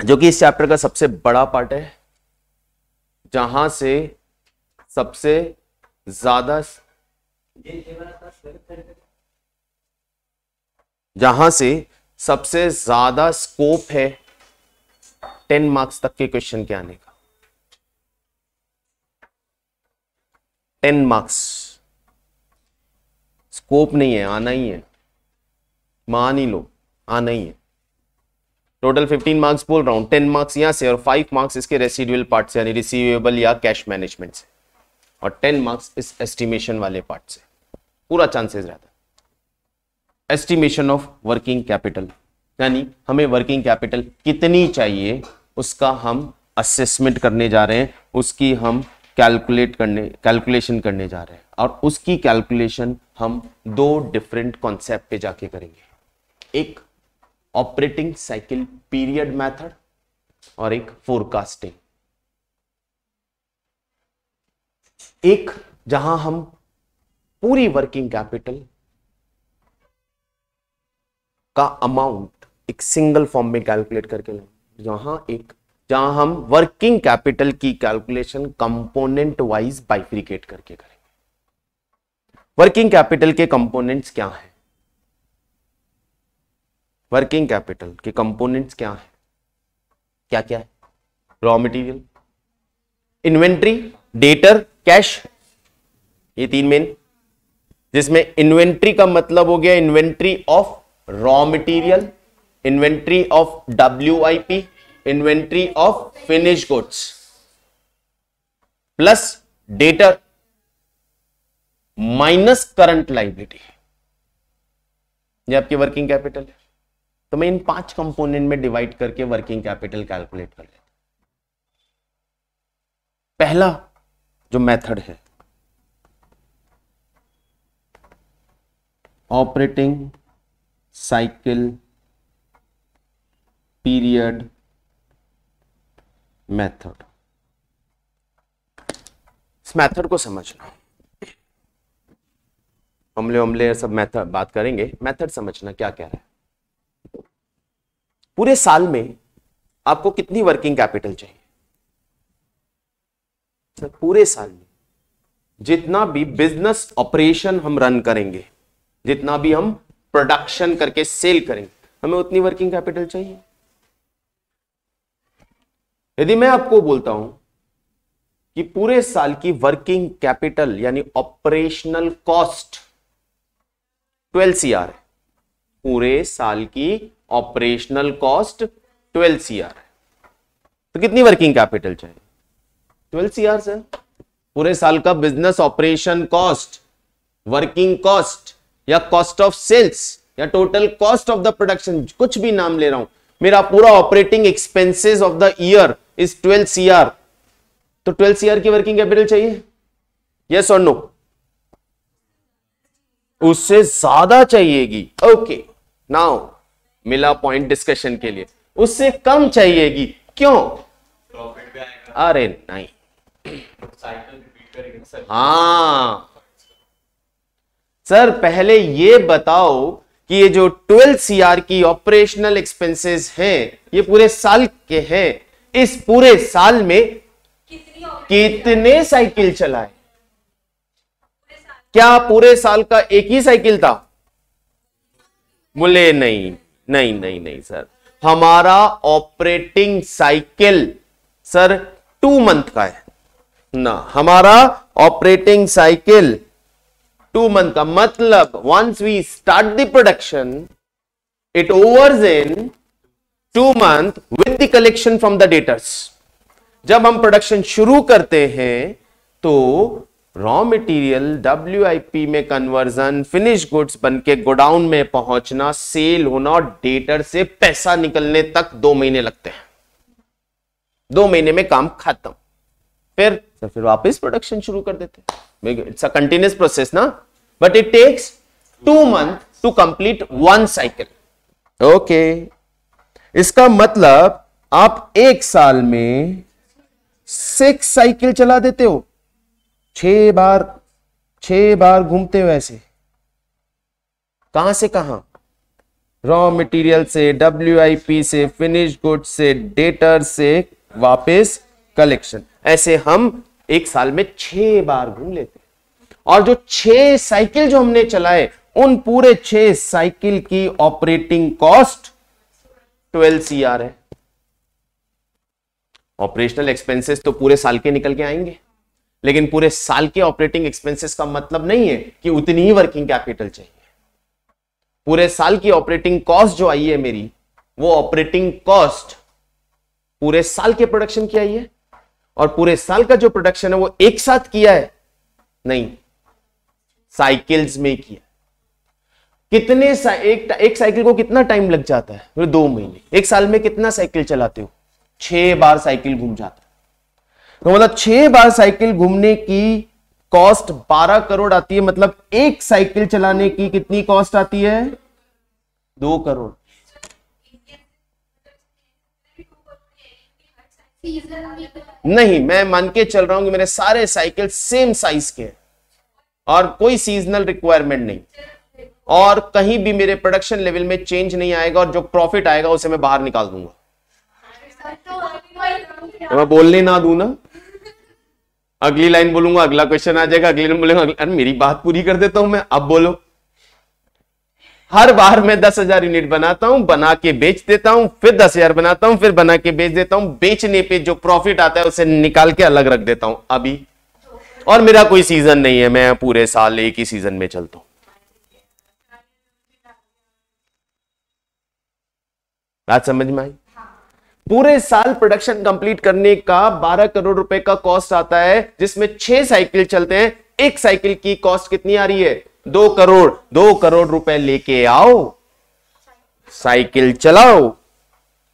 जो कि इस चैप्टर का सबसे बड़ा पार्ट है जहां से सबसे ज्यादा जहां से सबसे ज्यादा स्कोप है टेन मार्क्स तक के क्वेश्चन के आने का टेन मार्क्स स्कोप नहीं है आना ही है मान ही लो आना ही है टोटल 15 मार्क्स बोल रहा हूँ 10 मार्क्स यहाँ से और 5 मार्क्स इसके रेसिडुअल पार्ट से यानी रिसीवेबल या कैश मैनेजमेंट से और 10 मार्क्स इस एस्टिमेशन वाले पार्ट से पूरा चांसेस रहता है एस्टिमेशन ऑफ वर्किंग कैपिटल यानी हमें वर्किंग कैपिटल कितनी चाहिए उसका हम असेसमेंट करने जा रहे हैं उसकी हम कैलकुलेट करने कैलकुलेशन करने जा रहे हैं और उसकी कैलकुलेशन हम दो डिफरेंट कॉन्सेप्ट पे जाके करेंगे एक ऑपरेटिंग साइकिल पीरियड मेथड और एक फोरकास्टिंग एक जहां हम पूरी वर्किंग कैपिटल का अमाउंट एक सिंगल फॉर्म में कैलकुलेट करके लें जहां एक जहां हम वर्किंग कैपिटल की कैलकुलेशन कंपोनेंट वाइज बाइफ्रिकेट करके करें वर्किंग कैपिटल के कंपोनेंट्स क्या हैं वर्किंग कैपिटल के कंपोनेंट्स क्या हैं क्या क्या है raw material inventory debtor cash ये तीन मेन जिसमें इन्वेंट्री का मतलब हो गया inventory of raw material inventory of W I P inventory of finish goods plus debtor minus current liability ये आपकी वर्किंग कैपिटल है तो मैं इन पांच कंपोनेंट में डिवाइड करके वर्किंग कैपिटल कैलकुलेट कर लेता पहला जो मेथड है ऑपरेटिंग साइकिल पीरियड मेथड इस मेथड को समझना अमले अमले सब मेथड बात करेंगे मेथड समझना क्या कह रहा है पूरे साल में आपको कितनी वर्किंग कैपिटल चाहिए सर पूरे साल में जितना भी बिजनेस ऑपरेशन हम रन करेंगे जितना भी हम प्रोडक्शन करके सेल करेंगे हमें उतनी वर्किंग कैपिटल चाहिए यदि मैं आपको बोलता हूं कि पूरे साल की वर्किंग कैपिटल यानी ऑपरेशनल कॉस्ट 12 सीआर है पूरे साल की operational cost twelve C R तो कितनी वर्किंग कैपिटल चाहिए ट्वेल्व सी आर सर पूरे साल का business operation cost working cost या कॉस्ट ऑफ सेल्स या total cost of the production कुछ भी नाम ले रहा हूं मेरा पूरा operating expenses of the year is twelve C R तो ट्वेल्व सी आर की वर्किंग कैपिटल चाहिए यस और नो उससे ज्यादा चाहिएगी ओके नाउ मिला पॉइंट डिस्कशन के लिए उससे कम चाहिएगी क्यों अरे नहीं हाँ सर पहले ये बताओ कि ये जो ट्वेल्थ सीआर की ऑपरेशनल एक्सपेंसेस हैं ये पूरे साल के हैं इस पूरे साल में कितने साइकिल चलाए क्या पूरे साल का एक ही साइकिल था बोले नहीं नहीं नहीं नहीं सर हमारा operating cycle sir two month का है ना हमारा ऑपरेटिंग साइकिल टू मंथ का मतलब once we start the production it overs in two month with the collection from the debtors जब हम प्रोडक्शन शुरू करते हैं तो रॉ मटेरियल डब्ल्यू में कन्वर्जन फिनिश गुड्स बन के गोडाउन में पहुंचना सेल होना और डेटर से पैसा निकलने तक दो महीने लगते हैं दो महीने में काम खत्म फिर तो फिर वापस प्रोडक्शन शुरू कर देते इट्स अ कंटिन्यूस प्रोसेस ना but it takes two month to complete one cycle okay इसका मतलब आप एक साल में सिक्स साइकिल चला देते हो छह बार छह बार घूमते हो ऐसे कहां से कहां रॉ मटेरियल से डब्ल्यू से फिनिश गुड से डेटर से वापस कलेक्शन ऐसे हम एक साल में छह बार घूम लेते हैं और जो छह साइकिल जो हमने चलाए उन पूरे छह साइकिल की operating cost twelve C R है ऑपरेशनल एक्सपेंसेस तो पूरे साल के निकल के आएंगे लेकिन पूरे साल के ऑपरेटिंग एक्सपेंसेस का मतलब नहीं है कि उतनी ही वर्किंग कैपिटल चाहिए पूरे साल की ऑपरेटिंग कॉस्ट जो आई है मेरी वो ऑपरेटिंग कॉस्ट पूरे साल के प्रोडक्शन की आई है और पूरे साल का जो प्रोडक्शन है वो एक साथ किया है नहीं साइकिल्स में किया कितने सा, एक, एक साइकिल को कितना टाइम लग जाता है मतलब दो महीने एक साल में कितना साइकिल चलाते हो छह बार साइकिल घूम जाता है तो मतलब छह बार साइकिल घूमने की कॉस्ट 12 करोड़ आती है मतलब एक साइकिल चलाने की कितनी कॉस्ट आती है दो करोड़ नहीं मैं मान के चल रहा हूं कि मेरे सारे साइकिल सेम साइज के हैं और कोई सीजनल रिक्वायरमेंट नहीं और कहीं भी मेरे प्रोडक्शन लेवल में चेंज नहीं आएगा और जो प्रॉफिट आएगा उसे मैं बाहर निकाल दूंगा तो, तो मैं बोलने ना दू ना अगली लाइन बोलूंगा अगला क्वेश्चन आ जाएगा अगली लाइन बोलूंगा अरे मेरी बात पूरी कर देता हूं मैं अब बोलो हर बार मैं दस हजार यूनिट बनाता हूं बना के बेच देता हूं फिर दस हजार बनाता हूं फिर बना के बेच देता हूं बेचने पे जो प्रॉफिट आता है उसे निकाल के अलग रख देता हूं अभी और मेरा कोई सीजन नहीं है मैं पूरे साल एक ही सीजन में चलता हूं बात समझ में आई पूरे साल प्रोडक्शन कंप्लीट करने का 12 करोड़ रुपए का कॉस्ट आता है जिसमें छह साइकिल चलते हैं एक साइकिल की कॉस्ट कितनी आ रही है दो करोड़ दो करोड़ रुपए लेके आओ साइकिल चलाओ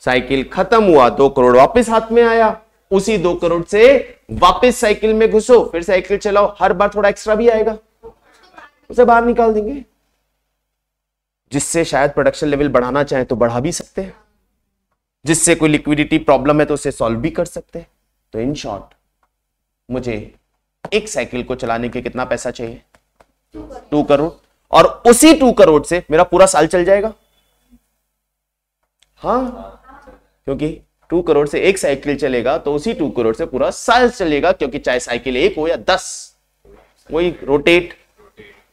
साइकिल खत्म हुआ दो करोड़ वापस हाथ में आया उसी दो करोड़ से वापस साइकिल में घुसो फिर साइकिल चलाओ हर बार थोड़ा एक्स्ट्रा भी आएगा उसे बाहर निकाल देंगे जिससे शायद प्रोडक्शन लेवल बढ़ाना चाहे तो बढ़ा भी सकते हैं जिससे कोई लिक्विडिटी प्रॉब्लम है तो उसे सॉल्व भी कर सकते हैं तो इन शॉर्ट मुझे एक साइकिल को चलाने के कितना पैसा चाहिए टू करोड़ और उसी टू करोड़ से मेरा पूरा साल चल जाएगा हाँ क्योंकि टू करोड़ से एक साइकिल चलेगा तो उसी टू करोड़ से पूरा साल चलेगा क्योंकि चाहे साइकिल एक हो या दस वही रोटेट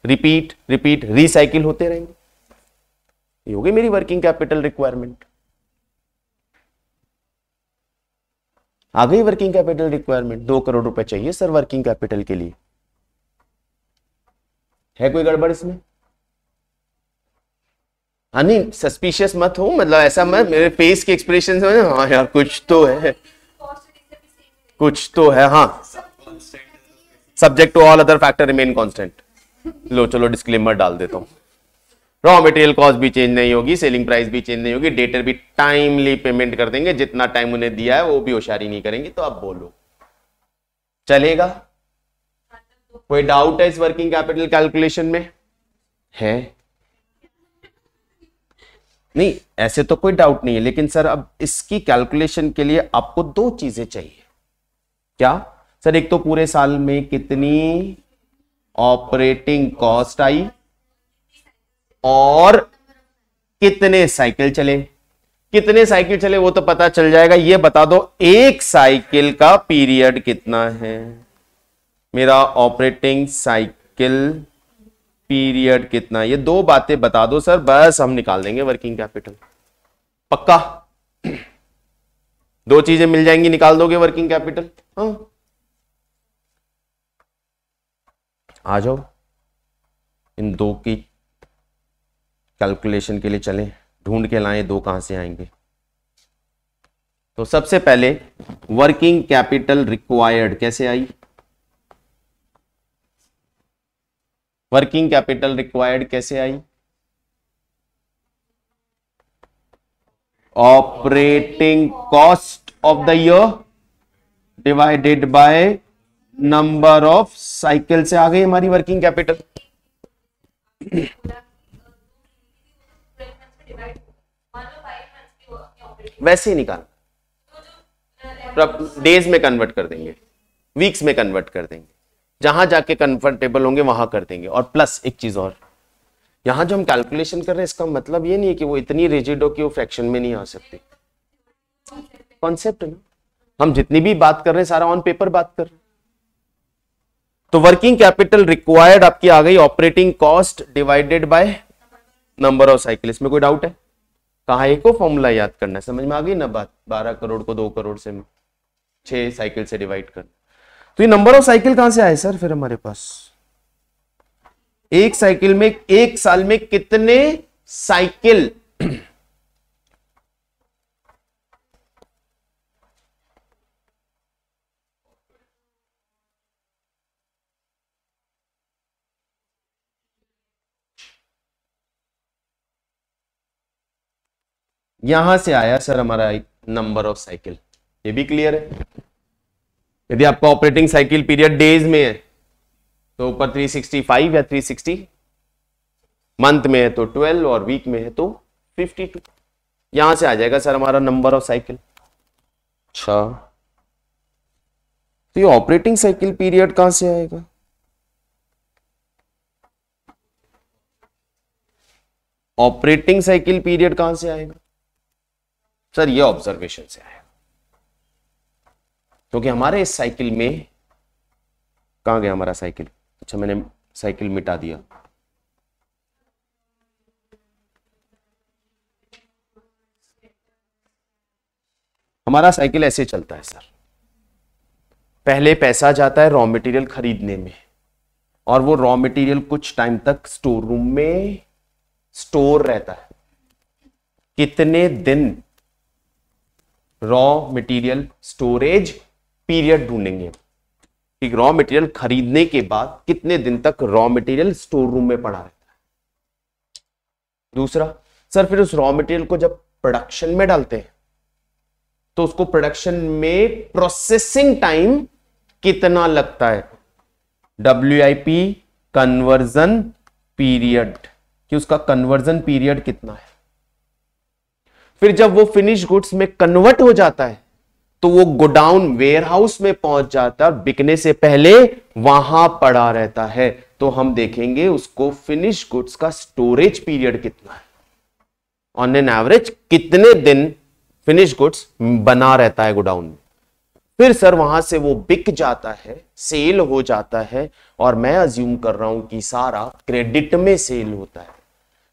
रिपीट रिपीट रिसाइकिल होते रहेंगे ये हो गई मेरी वर्किंग कैपिटल रिक्वायरमेंट आ गई वर्किंग कैपिटल रिक्वायरमेंट दो करोड़ रुपए चाहिए सर वर्किंग कैपिटल के लिए है कोई गड़बड़ इसमें हाँ नहीं सस्पिशियस मत हो मतलब ऐसा मैं मेरे फेस के एक्सप्रेशन से हाँ यार कुछ तो है कुछ तो है हाँ subject to all other factor remain constant लो चलो डिस्क्लेमर डाल देता हूँ रॉ मटेरियल कॉस्ट भी चेंज नहीं होगी सेलिंग प्राइस भी चेंज नहीं होगी डेटर भी टाइमली पेमेंट कर देंगे जितना टाइम उन्हें दिया है वो भी होशियारी नहीं करेंगे तो आप बोलो चलेगा कोई डाउट है इस वर्किंग कैपिटल कैलकुलेशन में है नहीं ऐसे तो कोई डाउट नहीं है लेकिन सर अब इसकी कैलकुलेशन के लिए आपको दो चीजें चाहिए क्या सर एक तो पूरे साल में कितनी ऑपरेटिंग कॉस्ट आई और कितने साइकिल चले कितने साइकिल चले वो तो पता चल जाएगा ये बता दो एक साइकिल का पीरियड कितना है मेरा ऑपरेटिंग साइकिल पीरियड कितना ये दो बातें बता दो सर बस हम निकाल देंगे वर्किंग कैपिटल पक्का दो चीजें मिल जाएंगी निकाल दोगे वर्किंग कैपिटल हाँ आ जाओ इन दो की कैलकुलेशन के लिए चलें ढूंढ के लाएं दो कहां से आएंगे तो सबसे पहले वर्किंग कैपिटल रिक्वायर्ड कैसे आई वर्किंग कैपिटल रिक्वायर्ड कैसे आई operating cost of the year divided by number of cycle से आ गई हमारी वर्किंग कैपिटल वैसे ही निकाल तो डेज में कन्वर्ट कर देंगे वीक्स में कन्वर्ट कर देंगे जहां जाके कंफर्टेबल होंगे वहां कर देंगे और प्लस एक चीज और यहां जो हम कैलकुलेशन कर रहे हैं इसका मतलब ये नहीं है कि वो इतनी रिजिड हो कि वो फ्रैक्शन में नहीं आ सकती कॉन्सेप्ट है ना हम जितनी भी बात कर रहे हैं सारा ऑन पेपर बात कर रहे हैं तो वर्किंग कैपिटल रिक्वायर्ड आपकी आ गई operating cost divided by number of cycle इसमें कोई डाउट है कहा को फॉर्मूला याद करना है समझ में आ गई ना बात बारह करोड़ को दो करोड़ से छह साइकिल से डिवाइड करना तो ये नंबर ऑफ साइकिल कहां से आए सर फिर हमारे पास एक साइकिल में एक साल में कितने साइकिल यहां से आया सर हमारा नंबर ऑफ साइकिल ये भी क्लियर है यदि आपका ऑपरेटिंग साइकिल पीरियड डेज में है तो ऊपर 365 या 360 मंथ में है तो 12 और वीक में है तो 52 यहां से आ जाएगा सर हमारा नंबर ऑफ साइकिल अच्छा तो ये ऑपरेटिंग साइकिल पीरियड कहां से आएगा ऑपरेटिंग साइकिल पीरियड कहां से आएगा सर ये ऑब्जर्वेशन से आया क्योंकि तो हमारे इस साइकिल में कहा गया हमारा साइकिल अच्छा मैंने साइकिल मिटा दिया हमारा साइकिल ऐसे चलता है सर पहले पैसा जाता है रॉ मटेरियल खरीदने में और वो रॉ मटेरियल कुछ टाइम तक स्टोर रूम में स्टोर रहता है कितने दिन रॉ मटेरियल स्टोरेज पीरियड ढूंढेंगे कि रॉ मटेरियल खरीदने के बाद कितने दिन तक रॉ मटेरियल स्टोर रूम में पड़ा रहता है दूसरा सर फिर उस रॉ मटेरियल को जब प्रोडक्शन में डालते हैं तो उसको प्रोडक्शन में प्रोसेसिंग टाइम कितना लगता है W I P conversion period कि उसका कन्वर्जन पीरियड कितना है फिर जब वो फिनिश गुड्स में कन्वर्ट हो जाता है तो वो गोडाउन वेयर हाउस में पहुंच जाता है बिकने से पहले वहां पड़ा रहता है तो हम देखेंगे उसको फिनिश गुड्स का स्टोरेज पीरियड कितना है ऑन एन एवरेज कितने दिन फिनिश गुड्स बना रहता है गोडाउन में फिर सर वहां से वो बिक जाता है सेल हो जाता है और मैं अज्यूम कर रहा हूं कि सारा क्रेडिट में सेल होता है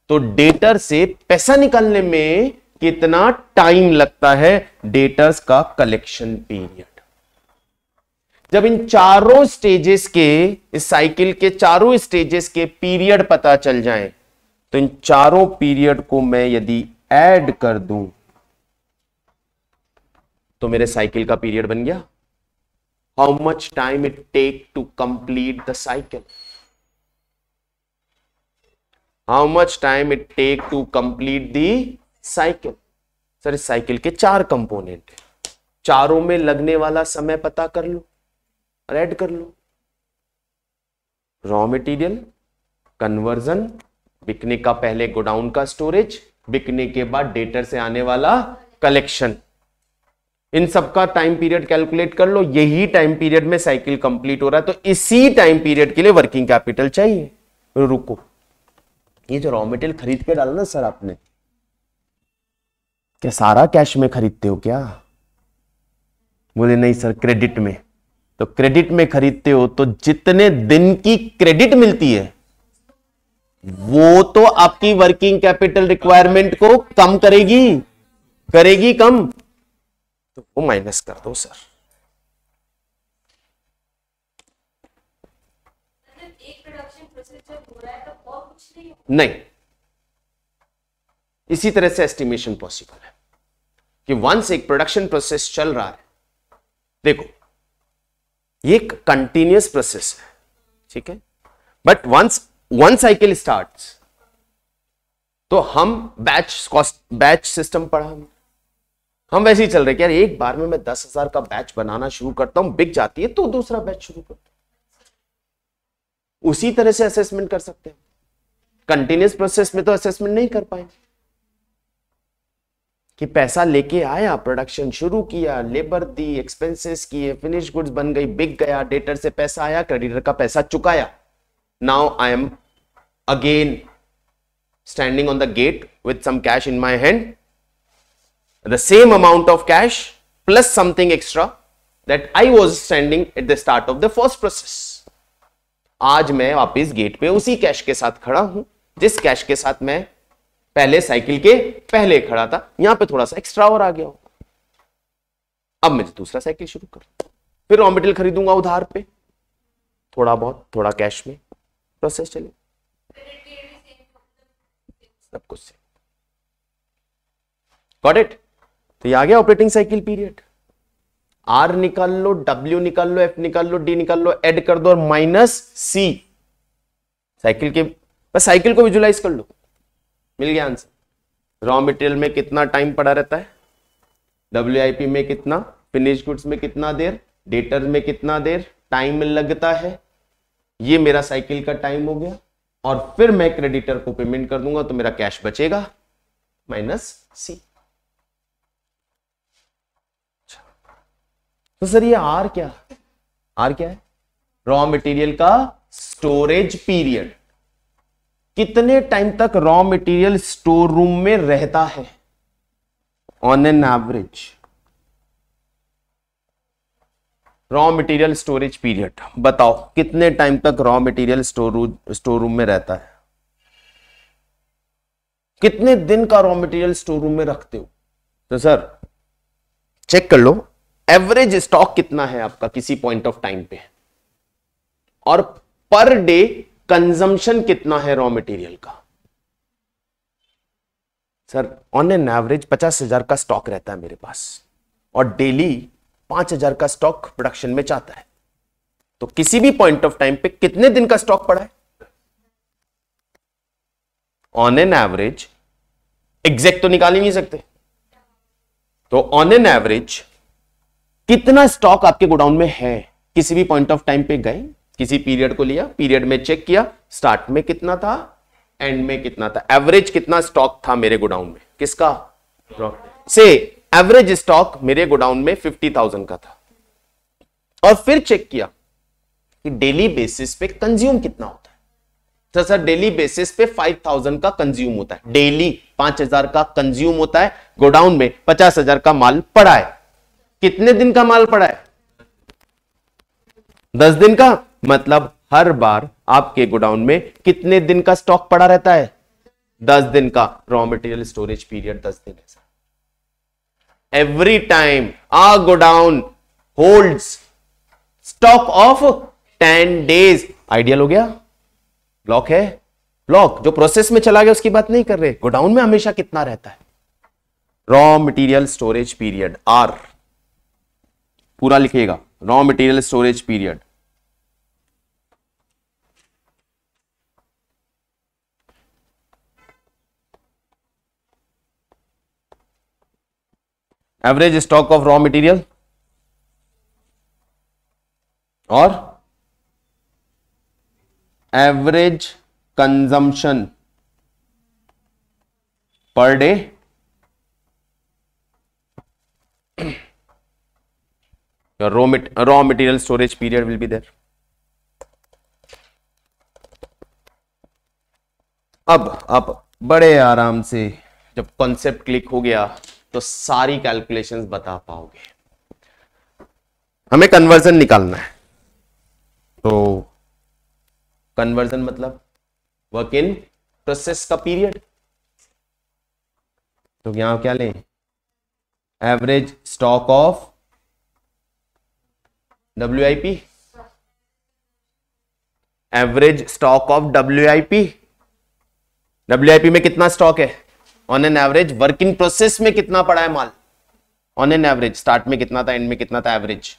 तो डेटर से पैसा निकालने में कितना टाइम लगता है डेटर्स का कलेक्शन पीरियड जब इन चारों स्टेजेस के इस साइकिल के चारों स्टेजेस के पीरियड पता चल जाए तो इन चारों पीरियड को मैं यदि ऐड कर दूं तो मेरे साइकिल का पीरियड बन गया how much time it take to complete the cycle how much time it take to complete the cycle sir cycle के चार कंपोनेंट है चारों में लगने वाला समय पता कर लो और ऐड कर लो रॉ मटेरियल कन्वर्जन बिकने का पहले गोडाउन का स्टोरेज बिकने के बाद डेटर से आने वाला कलेक्शन इन सबका टाइम पीरियड कैलकुलेट कर लो यही टाइम पीरियड में साइकिल कंप्लीट हो रहा है तो इसी टाइम पीरियड के लिए वर्किंग कैपिटल चाहिए रुको ये जो रॉ मेटेरियल खरीद के डाला ना सर आपने क्या सारा कैश में खरीदते हो क्या बोले नहीं सर क्रेडिट में तो क्रेडिट में खरीदते हो तो जितने दिन की क्रेडिट मिलती है वो तो आपकी वर्किंग कैपिटल रिक्वायरमेंट को कम करेगी करेगी कम तो वो माइनस कर दो सर नहीं इसी तरह से एस्टिमेशन पॉसिबल है कि वंस एक प्रोडक्शन प्रोसेस चल रहा है देखो ये एक कंटिन्यूस प्रोसेस है ठीक है but once one cycle start तो हम बैच कॉस्ट बैच सिस्टम पढ़ा हम हम वैसे ही चल रहे यार एक बार में मैं दस हजार का बैच बनाना शुरू करता हूं बिक जाती है तो दूसरा बैच शुरू करता हूं उसी तरह से असेसमेंट कर सकते हैं कंटिन्यूस प्रोसेस में तो असेसमेंट नहीं कर पाएंगे कि पैसा लेके आया प्रोडक्शन शुरू किया लेबर दी एक्सपेंसेस किए फिनिश गुड्स बन गई बिक गया डेटर से पैसा आया क्रेडिटर का पैसा चुकाया now I am again standing on the gate with some cash in my hand the same amount of cash plus something extra that I was standing at the start of the first process आज मैं वापिस gate पे उसी cash के साथ खड़ा हूं जिस कैश के साथ मैं पहले साइकिल के पहले खड़ा था यहां पे थोड़ा सा एक्स्ट्रा और आ गया होगा अब मैं दूसरा साइकिल शुरू कर फिर रॉ मेटेरियल खरीदूंगा उधार पे थोड़ा बहुत थोड़ा कैश में प्रोसेस चले सब कुछ से गॉट इट तो ये आ गया ऑपरेटिंग साइकिल पीरियड आर निकाल लो डब्ल्यू निकाल लो एफ निकाल लो डी निकाल लो एड कर दो और माइनस सी साइकिल के बस साइकिल को विजुलाइज कर लो मिल गया आंसर रॉ मटेरियल में कितना टाइम पड़ा रहता है डब्ल्यू में कितना फिनिश गुड्स में कितना देर डेटर में कितना देर टाइम लगता है ये मेरा साइकिल का टाइम हो गया और फिर मैं क्रेडिटर को पेमेंट कर दूंगा तो मेरा कैश बचेगा माइनस सी तो सर ये आर क्या आर क्या है रॉ मटेरियल का स्टोरेज पीरियड कितने टाइम तक रॉ मटेरियल स्टोर रूम में रहता है on an average raw material storage period बताओ कितने टाइम तक raw material store room store room में रहता है कितने दिन का रॉ मटेरियल स्टोर रूम में रखते हो तो सर चेक कर लो एवरेज स्टॉक कितना है आपका किसी पॉइंट ऑफ टाइम पे और पर डे कंजम्पशन कितना है रॉ मटेरियल का सर ऑन एन एवरेज पचास हजार का स्टॉक रहता है मेरे पास और डेली पांच हजार का स्टॉक प्रोडक्शन में जाता है तो किसी भी पॉइंट ऑफ टाइम पे कितने दिन का स्टॉक पड़ा है ऑन एन एवरेज एग्जैक्ट तो निकाल ही नहीं सकते तो ऑन एन एवरेज कितना स्टॉक आपके गोडाउन में है किसी भी पॉइंट ऑफ टाइम पे गए किसी पीरियड को लिया पीरियड में चेक किया स्टार्ट में कितना था एंड में कितना था एवरेज कितना स्टॉक था मेरे गोडाउन में किसका से एवरेज स्टॉक मेरे गोडाउन में फिफ्टी थाउजेंड का था और फिर चेक किया कि डेली बेसिस पे कंज्यूम कितना होता है तो सर डेली बेसिस पे फाइव थाउजेंड का कंज्यूम होता है डेली पांच हजार का कंज्यूम होता है गोडाउन में पचास हजार का माल पड़ा है कितने दिन का माल पड़ा है दस दिन का मतलब हर बार आपके गोडाउन में कितने दिन का स्टॉक पड़ा रहता है दस दिन का रॉ मटेरियल स्टोरेज पीरियड दस दिन है every time a godown hold stock of ten days ideal हो गया ब्लॉक है ब्लॉक जो प्रोसेस में चला गया उसकी बात नहीं कर रहे गोडाउन में हमेशा कितना रहता है रॉ मटेरियल स्टोरेज पीरियड आर पूरा लिखिएगा raw material storage period average stock of raw material और average consumption per day your raw, mat raw material storage period will be there अब आप बड़े आराम से जब कॉन्सेप्ट क्लिक हो गया तो सारी कैलकुलेशंस बता पाओगे हमें कन्वर्जन निकालना है तो कन्वर्जन मतलब वर्क इन प्रोसेस का पीरियड तो यहां क्या लें average stock of W I P average stock of W I P W I P में कितना स्टॉक है on an average work in process में कितना पड़ा है माल ऑन एन एवरेज स्टार्ट में कितना था एंड में कितना था एवरेज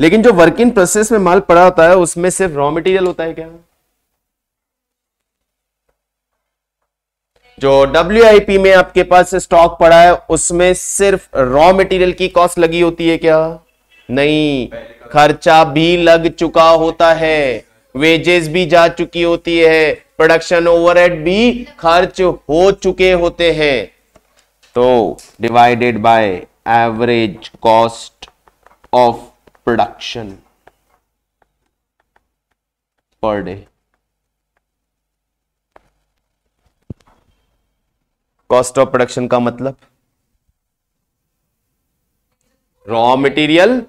लेकिन जो वर्क इन प्रोसेस में माल पड़ा होता है उसमें सिर्फ रॉ मटेरियल होता है क्या जो डब्ल्यू में आपके पास स्टॉक पड़ा है उसमें सिर्फ रॉ मटेरियल की कॉस्ट लगी होती है क्या नहीं खर्चा भी लग चुका होता है वेजेस भी जा चुकी होती है प्रोडक्शन ओवरहेड भी खर्च हो चुके होते हैं तो divided by average cost of production per day cost of production का मतलब raw material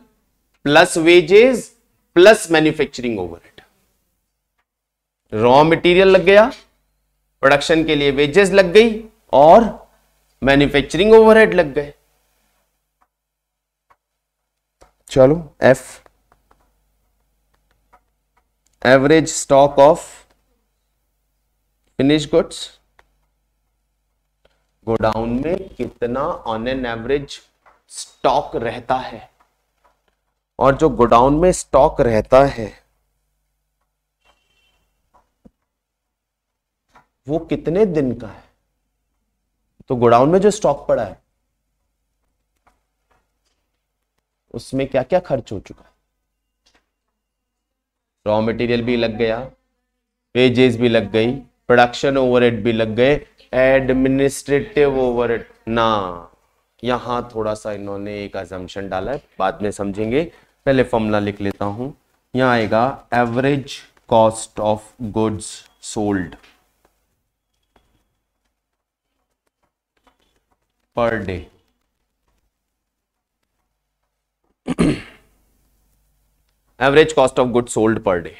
plus wages plus manufacturing over raw material लग गया प्रोडक्शन के लिए वेजेस लग गई और मैन्युफैक्चरिंग ओवरहेड लग गए चलो F average stock of finish goods godown में कितना ऑन एन एवरेज स्टॉक रहता है और जो गोडाउन में स्टॉक रहता है वो कितने दिन का है तो गोडाउन में जो स्टॉक पड़ा है उसमें क्या क्या खर्च हो चुका है रॉ मटेरियल भी लग गया वेजेस भी लग गई प्रोडक्शन ओवरहेड भी लग गए एडमिनिस्ट्रेटिव ओवरहेड ना यहां थोड़ा सा इन्होंने एक एजम्पन डाला है बाद में समझेंगे पहले फॉर्मूला लिख लेता हूं यहां आएगा average cost of goods sold per day average cost of good sold per day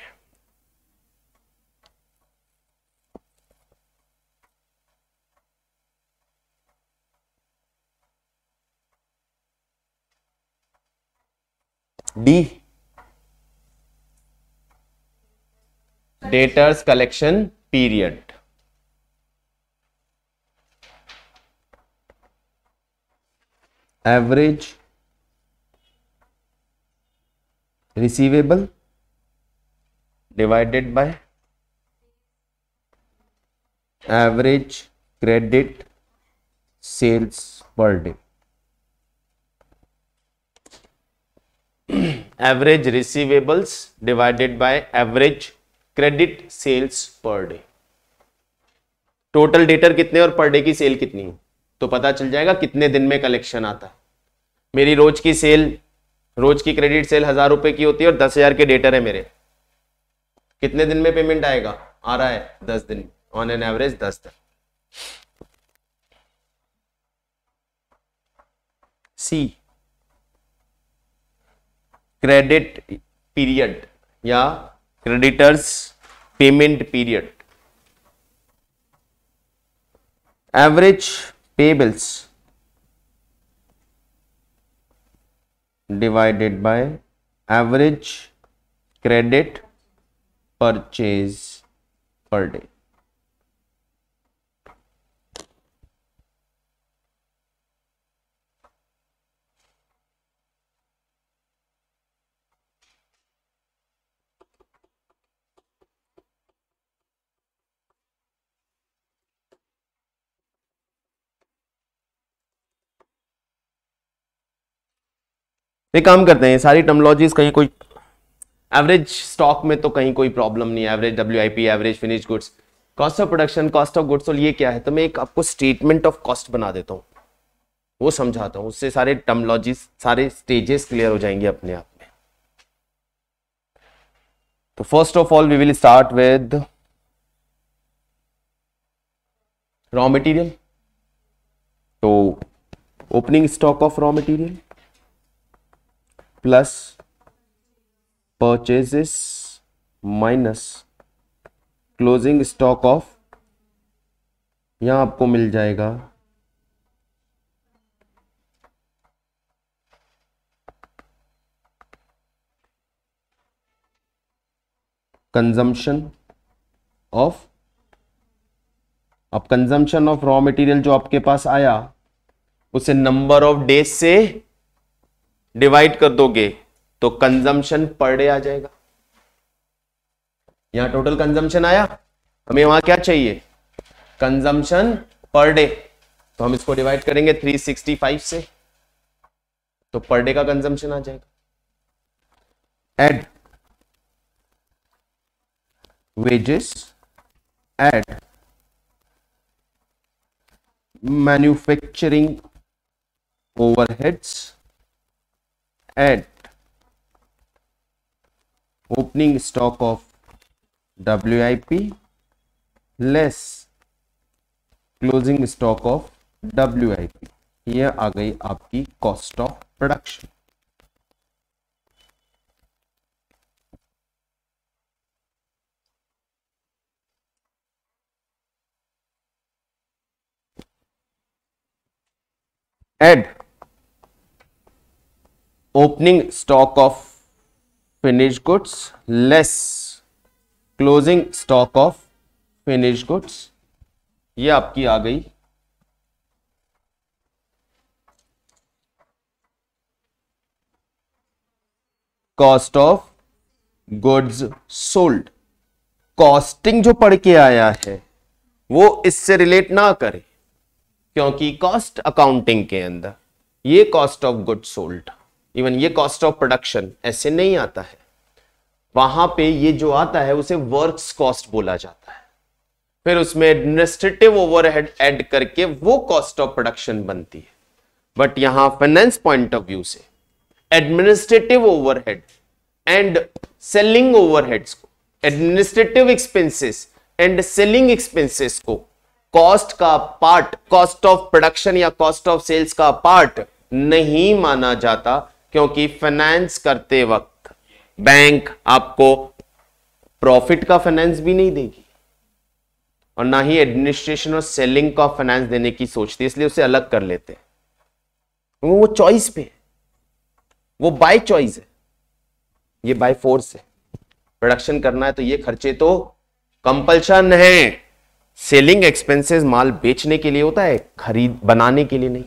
D debtors collection period average receivable divided by average credit sales per day average receivables divided by average credit sales per day total debtor कितने और per day की cell कितनी है तो पता चल जाएगा कितने दिन में कलेक्शन आता है मेरी रोज की सेल रोज की क्रेडिट सेल हजार रुपए की होती है और दस हजार के डेटर है मेरे कितने दिन में पेमेंट आएगा आ रहा है दस दिन ऑन एन एवरेज दस दिन सी क्रेडिट पीरियड या creditors payment period average payables divided by average credit purchase per day. एक काम करते हैं सारी टर्मोलॉजीज कहीं कोई एवरेज स्टॉक में तो कहीं कोई प्रॉब्लम नहीं है average W average finish goods cost of production cost of goods और ये क्या है तो मैं एक आपको स्टेटमेंट ऑफ कॉस्ट बना देता हूँ वो समझाता हूँ उससे सारे टर्मोलॉजीज सारे स्टेजेस क्लियर हो जाएंगे अपने आप में तो first of all we will start with raw material तो opening stock of raw material plus purchases minus closing stock of यहां आपको मिल जाएगा कंजम्पशन ऑफ अब कंजम्पशन ऑफ रॉ मटेरियल जो आपके पास आया उसे नंबर ऑफ डेज से डिवाइड कर दोगे तो कंजम्पशन पर डे आ जाएगा यहां टोटल कंजम्पशन आया हमें वहां क्या चाहिए कंजम्पशन पर डे तो हम इसको डिवाइड करेंगे 365 से तो पर डे का कंजम्पशन आ जाएगा add wages add manufacturing overheads stock of W I P less closing stock of W I P ये आ गई आपकी cost of production add opening stock of finish goods less closing stock of finish goods ये आपकी आ गई cost of goods sold costing जो पढ़ के आया है वो इससे रिलेट ना करे क्योंकि कॉस्ट अकाउंटिंग के अंदर ये cost of goods sold even ये कॉस्ट ऑफ प्रोडक्शन ऐसे नहीं आता है वहां पे ये जो आता है उसे वर्क्स कॉस्ट बोला जाता है फिर उसमें एडमिनिस्ट्रेटिव ओवरहेड ऐड करके वो कॉस्ट ऑफ प्रोडक्शन बनती है बट यहां फाइनेंस पॉइंट ऑफ व्यू से administrative overhead and selling overheads को administrative expenses and selling expenses को कॉस्ट का पार्ट कॉस्ट ऑफ प्रोडक्शन या कॉस्ट ऑफ सेल्स का पार्ट नहीं माना जाता क्योंकि फाइनेंस करते वक्त बैंक आपको प्रॉफिट का फाइनेंस भी नहीं देगी और ना ही एडमिनिस्ट्रेशन और सेलिंग का फाइनेंस देने की सोचती है इसलिए उसे अलग कर लेते हैं वो चॉइस पे है वो बाय चॉइस है ये बाय फोर्स है प्रोडक्शन करना है तो ये खर्चे तो कंपल्शन है सेलिंग एक्सपेंसेस माल बेचने के लिए होता है खरीद बनाने के लिए नहीं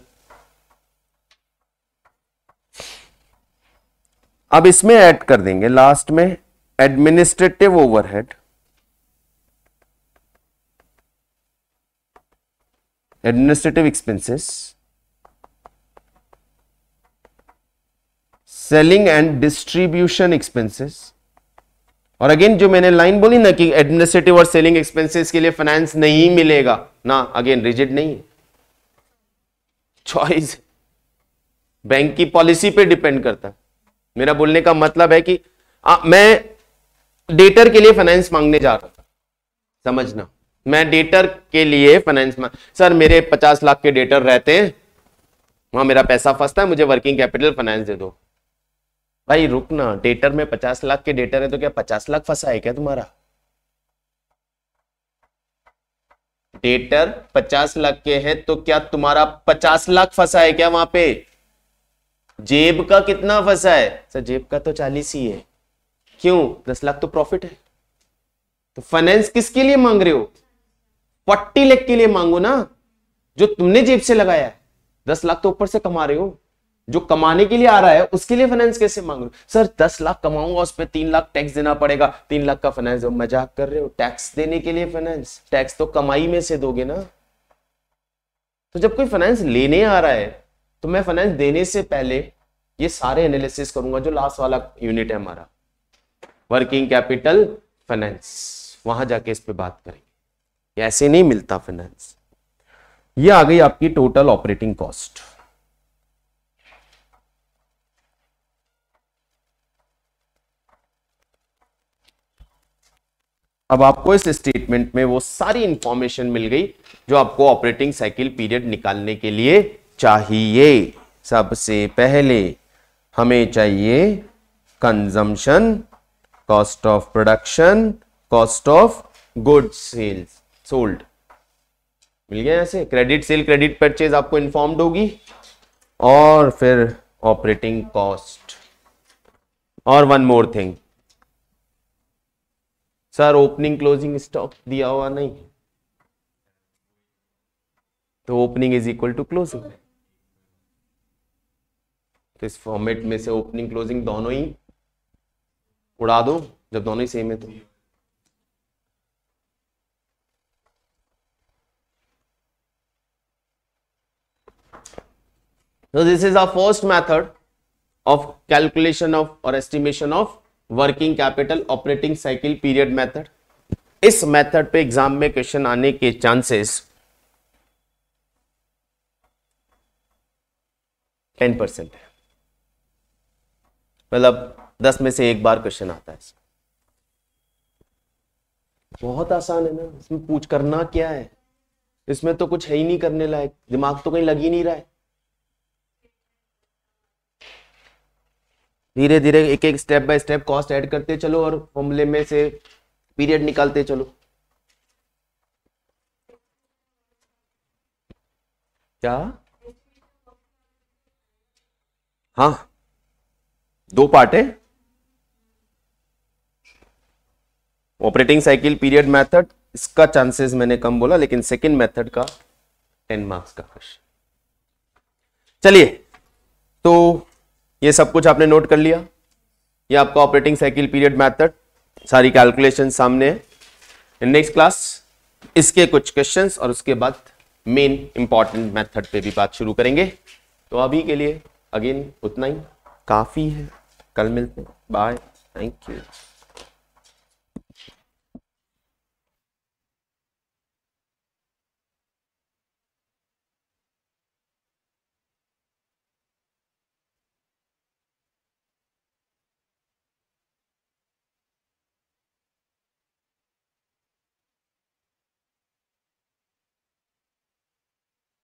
अब इसमें ऐड कर देंगे लास्ट में administrative overhead administrative expenses selling and distribution expenses और अगेन जो मैंने लाइन बोली ना कि एडमिनिस्ट्रेटिव और सेलिंग एक्सपेंसेस के लिए फाइनेंस नहीं मिलेगा ना अगेन रिजिड नहीं है चॉइस बैंक की पॉलिसी पे डिपेंड करता है मेरा बोलने का मतलब है कि आ, मैं डेटर के लिए फाइनेंस मांगने जा रहा था समझना मैं डेटर के लिए फाइनेंस मांग सर मेरे पचास लाख के डेटर रहते हैं वहां मेरा पैसा फंसता है मुझे वर्किंग कैपिटल फाइनेंस दे दो भाई रुकना डेटर में पचास लाख के डेटर है तो क्या पचास लाख फंसा है क्या तुम्हारा डेटर पचास लाख के हैं तो क्या तुम्हारा पचास लाख फंसा है क्या वहां पे जेब का कितना फंसा है सर जेब का तो चालीस ही है क्यों दस लाख तो प्रॉफिट है तो फाइनेंस किसके लिए मांग रहे हो फोर्टी लेख के लिए मांगो ना जो तुमने जेब से लगाया है दस लाख तो ऊपर से कमा रहे हो जो कमाने के लिए आ रहा है उसके लिए फाइनेंस कैसे मांग रहे हो सर दस लाख कमाऊंगा उस पर तीन लाख टैक्स देना पड़ेगा तीन लाख का फाइनेंस मजाक कर रहे हो टैक्स देने के लिए फाइनेंस टैक्स तो कमाई में से दोगे ना तो जब कोई फाइनेंस लेने आ रहा है तो मैं फाइनेंस देने से पहले ये सारे एनालिसिस करूंगा जो लास्ट वाला यूनिट है हमारा वर्किंग कैपिटल फाइनेंस वहां जाके इस पर बात करेंगे ऐसे नहीं मिलता फाइनेंस ये आ गई आपकी टोटल ऑपरेटिंग कॉस्ट अब आपको इस स्टेटमेंट में वो सारी इंफॉर्मेशन मिल गई जो आपको ऑपरेटिंग साइकिल पीरियड निकालने के लिए चाहिए सबसे पहले हमें चाहिए consumption cost of production cost of good sales sold मिल गया ऐसे क्रेडिट सेल क्रेडिट परचेज आपको इन्फॉर्म्ड होगी और फिर ऑपरेटिंग कॉस्ट और one more thing sir opening closing stock दिया हुआ नहीं तो opening is equal to closing तो इस फॉर्मेट में से ओपनिंग क्लोजिंग दोनों ही उड़ा दो जब दोनों ही सेम है तो this is a first method of calculation of और estimation of working capital operating cycle period method इस मेथड पे एग्जाम में क्वेश्चन आने के चांसेस 10% परसेंट है मतलब दस में से एक बार क्वेश्चन आता है बहुत आसान है ना इसमें पूछ करना क्या है इसमें तो कुछ है ही नहीं करने लायक दिमाग तो कहीं लग ही नहीं रहा है धीरे धीरे एक एक step by step cost add करते चलो और फॉर्मुले में से पीरियड निकालते चलो क्या हाँ दो पार्ट है ऑपरेटिंग साइकिल पीरियड मेथड इसका चांसेस मैंने कम बोला लेकिन सेकंड मेथड का टेन मार्क्स का क्वेश्चन चलिए तो ये सब कुछ आपने नोट कर लिया ये आपका ऑपरेटिंग साइकिल पीरियड मेथड सारी कैलकुलेशन सामने है नेक्स्ट क्लास इसके कुछ क्वेश्चंस और उसके बाद मेन इंपॉर्टेंट मेथड पे भी बात शुरू करेंगे तो अभी के लिए अगेन उतना ही काफ़ी है कल मिलते हैं बाय थैंक यू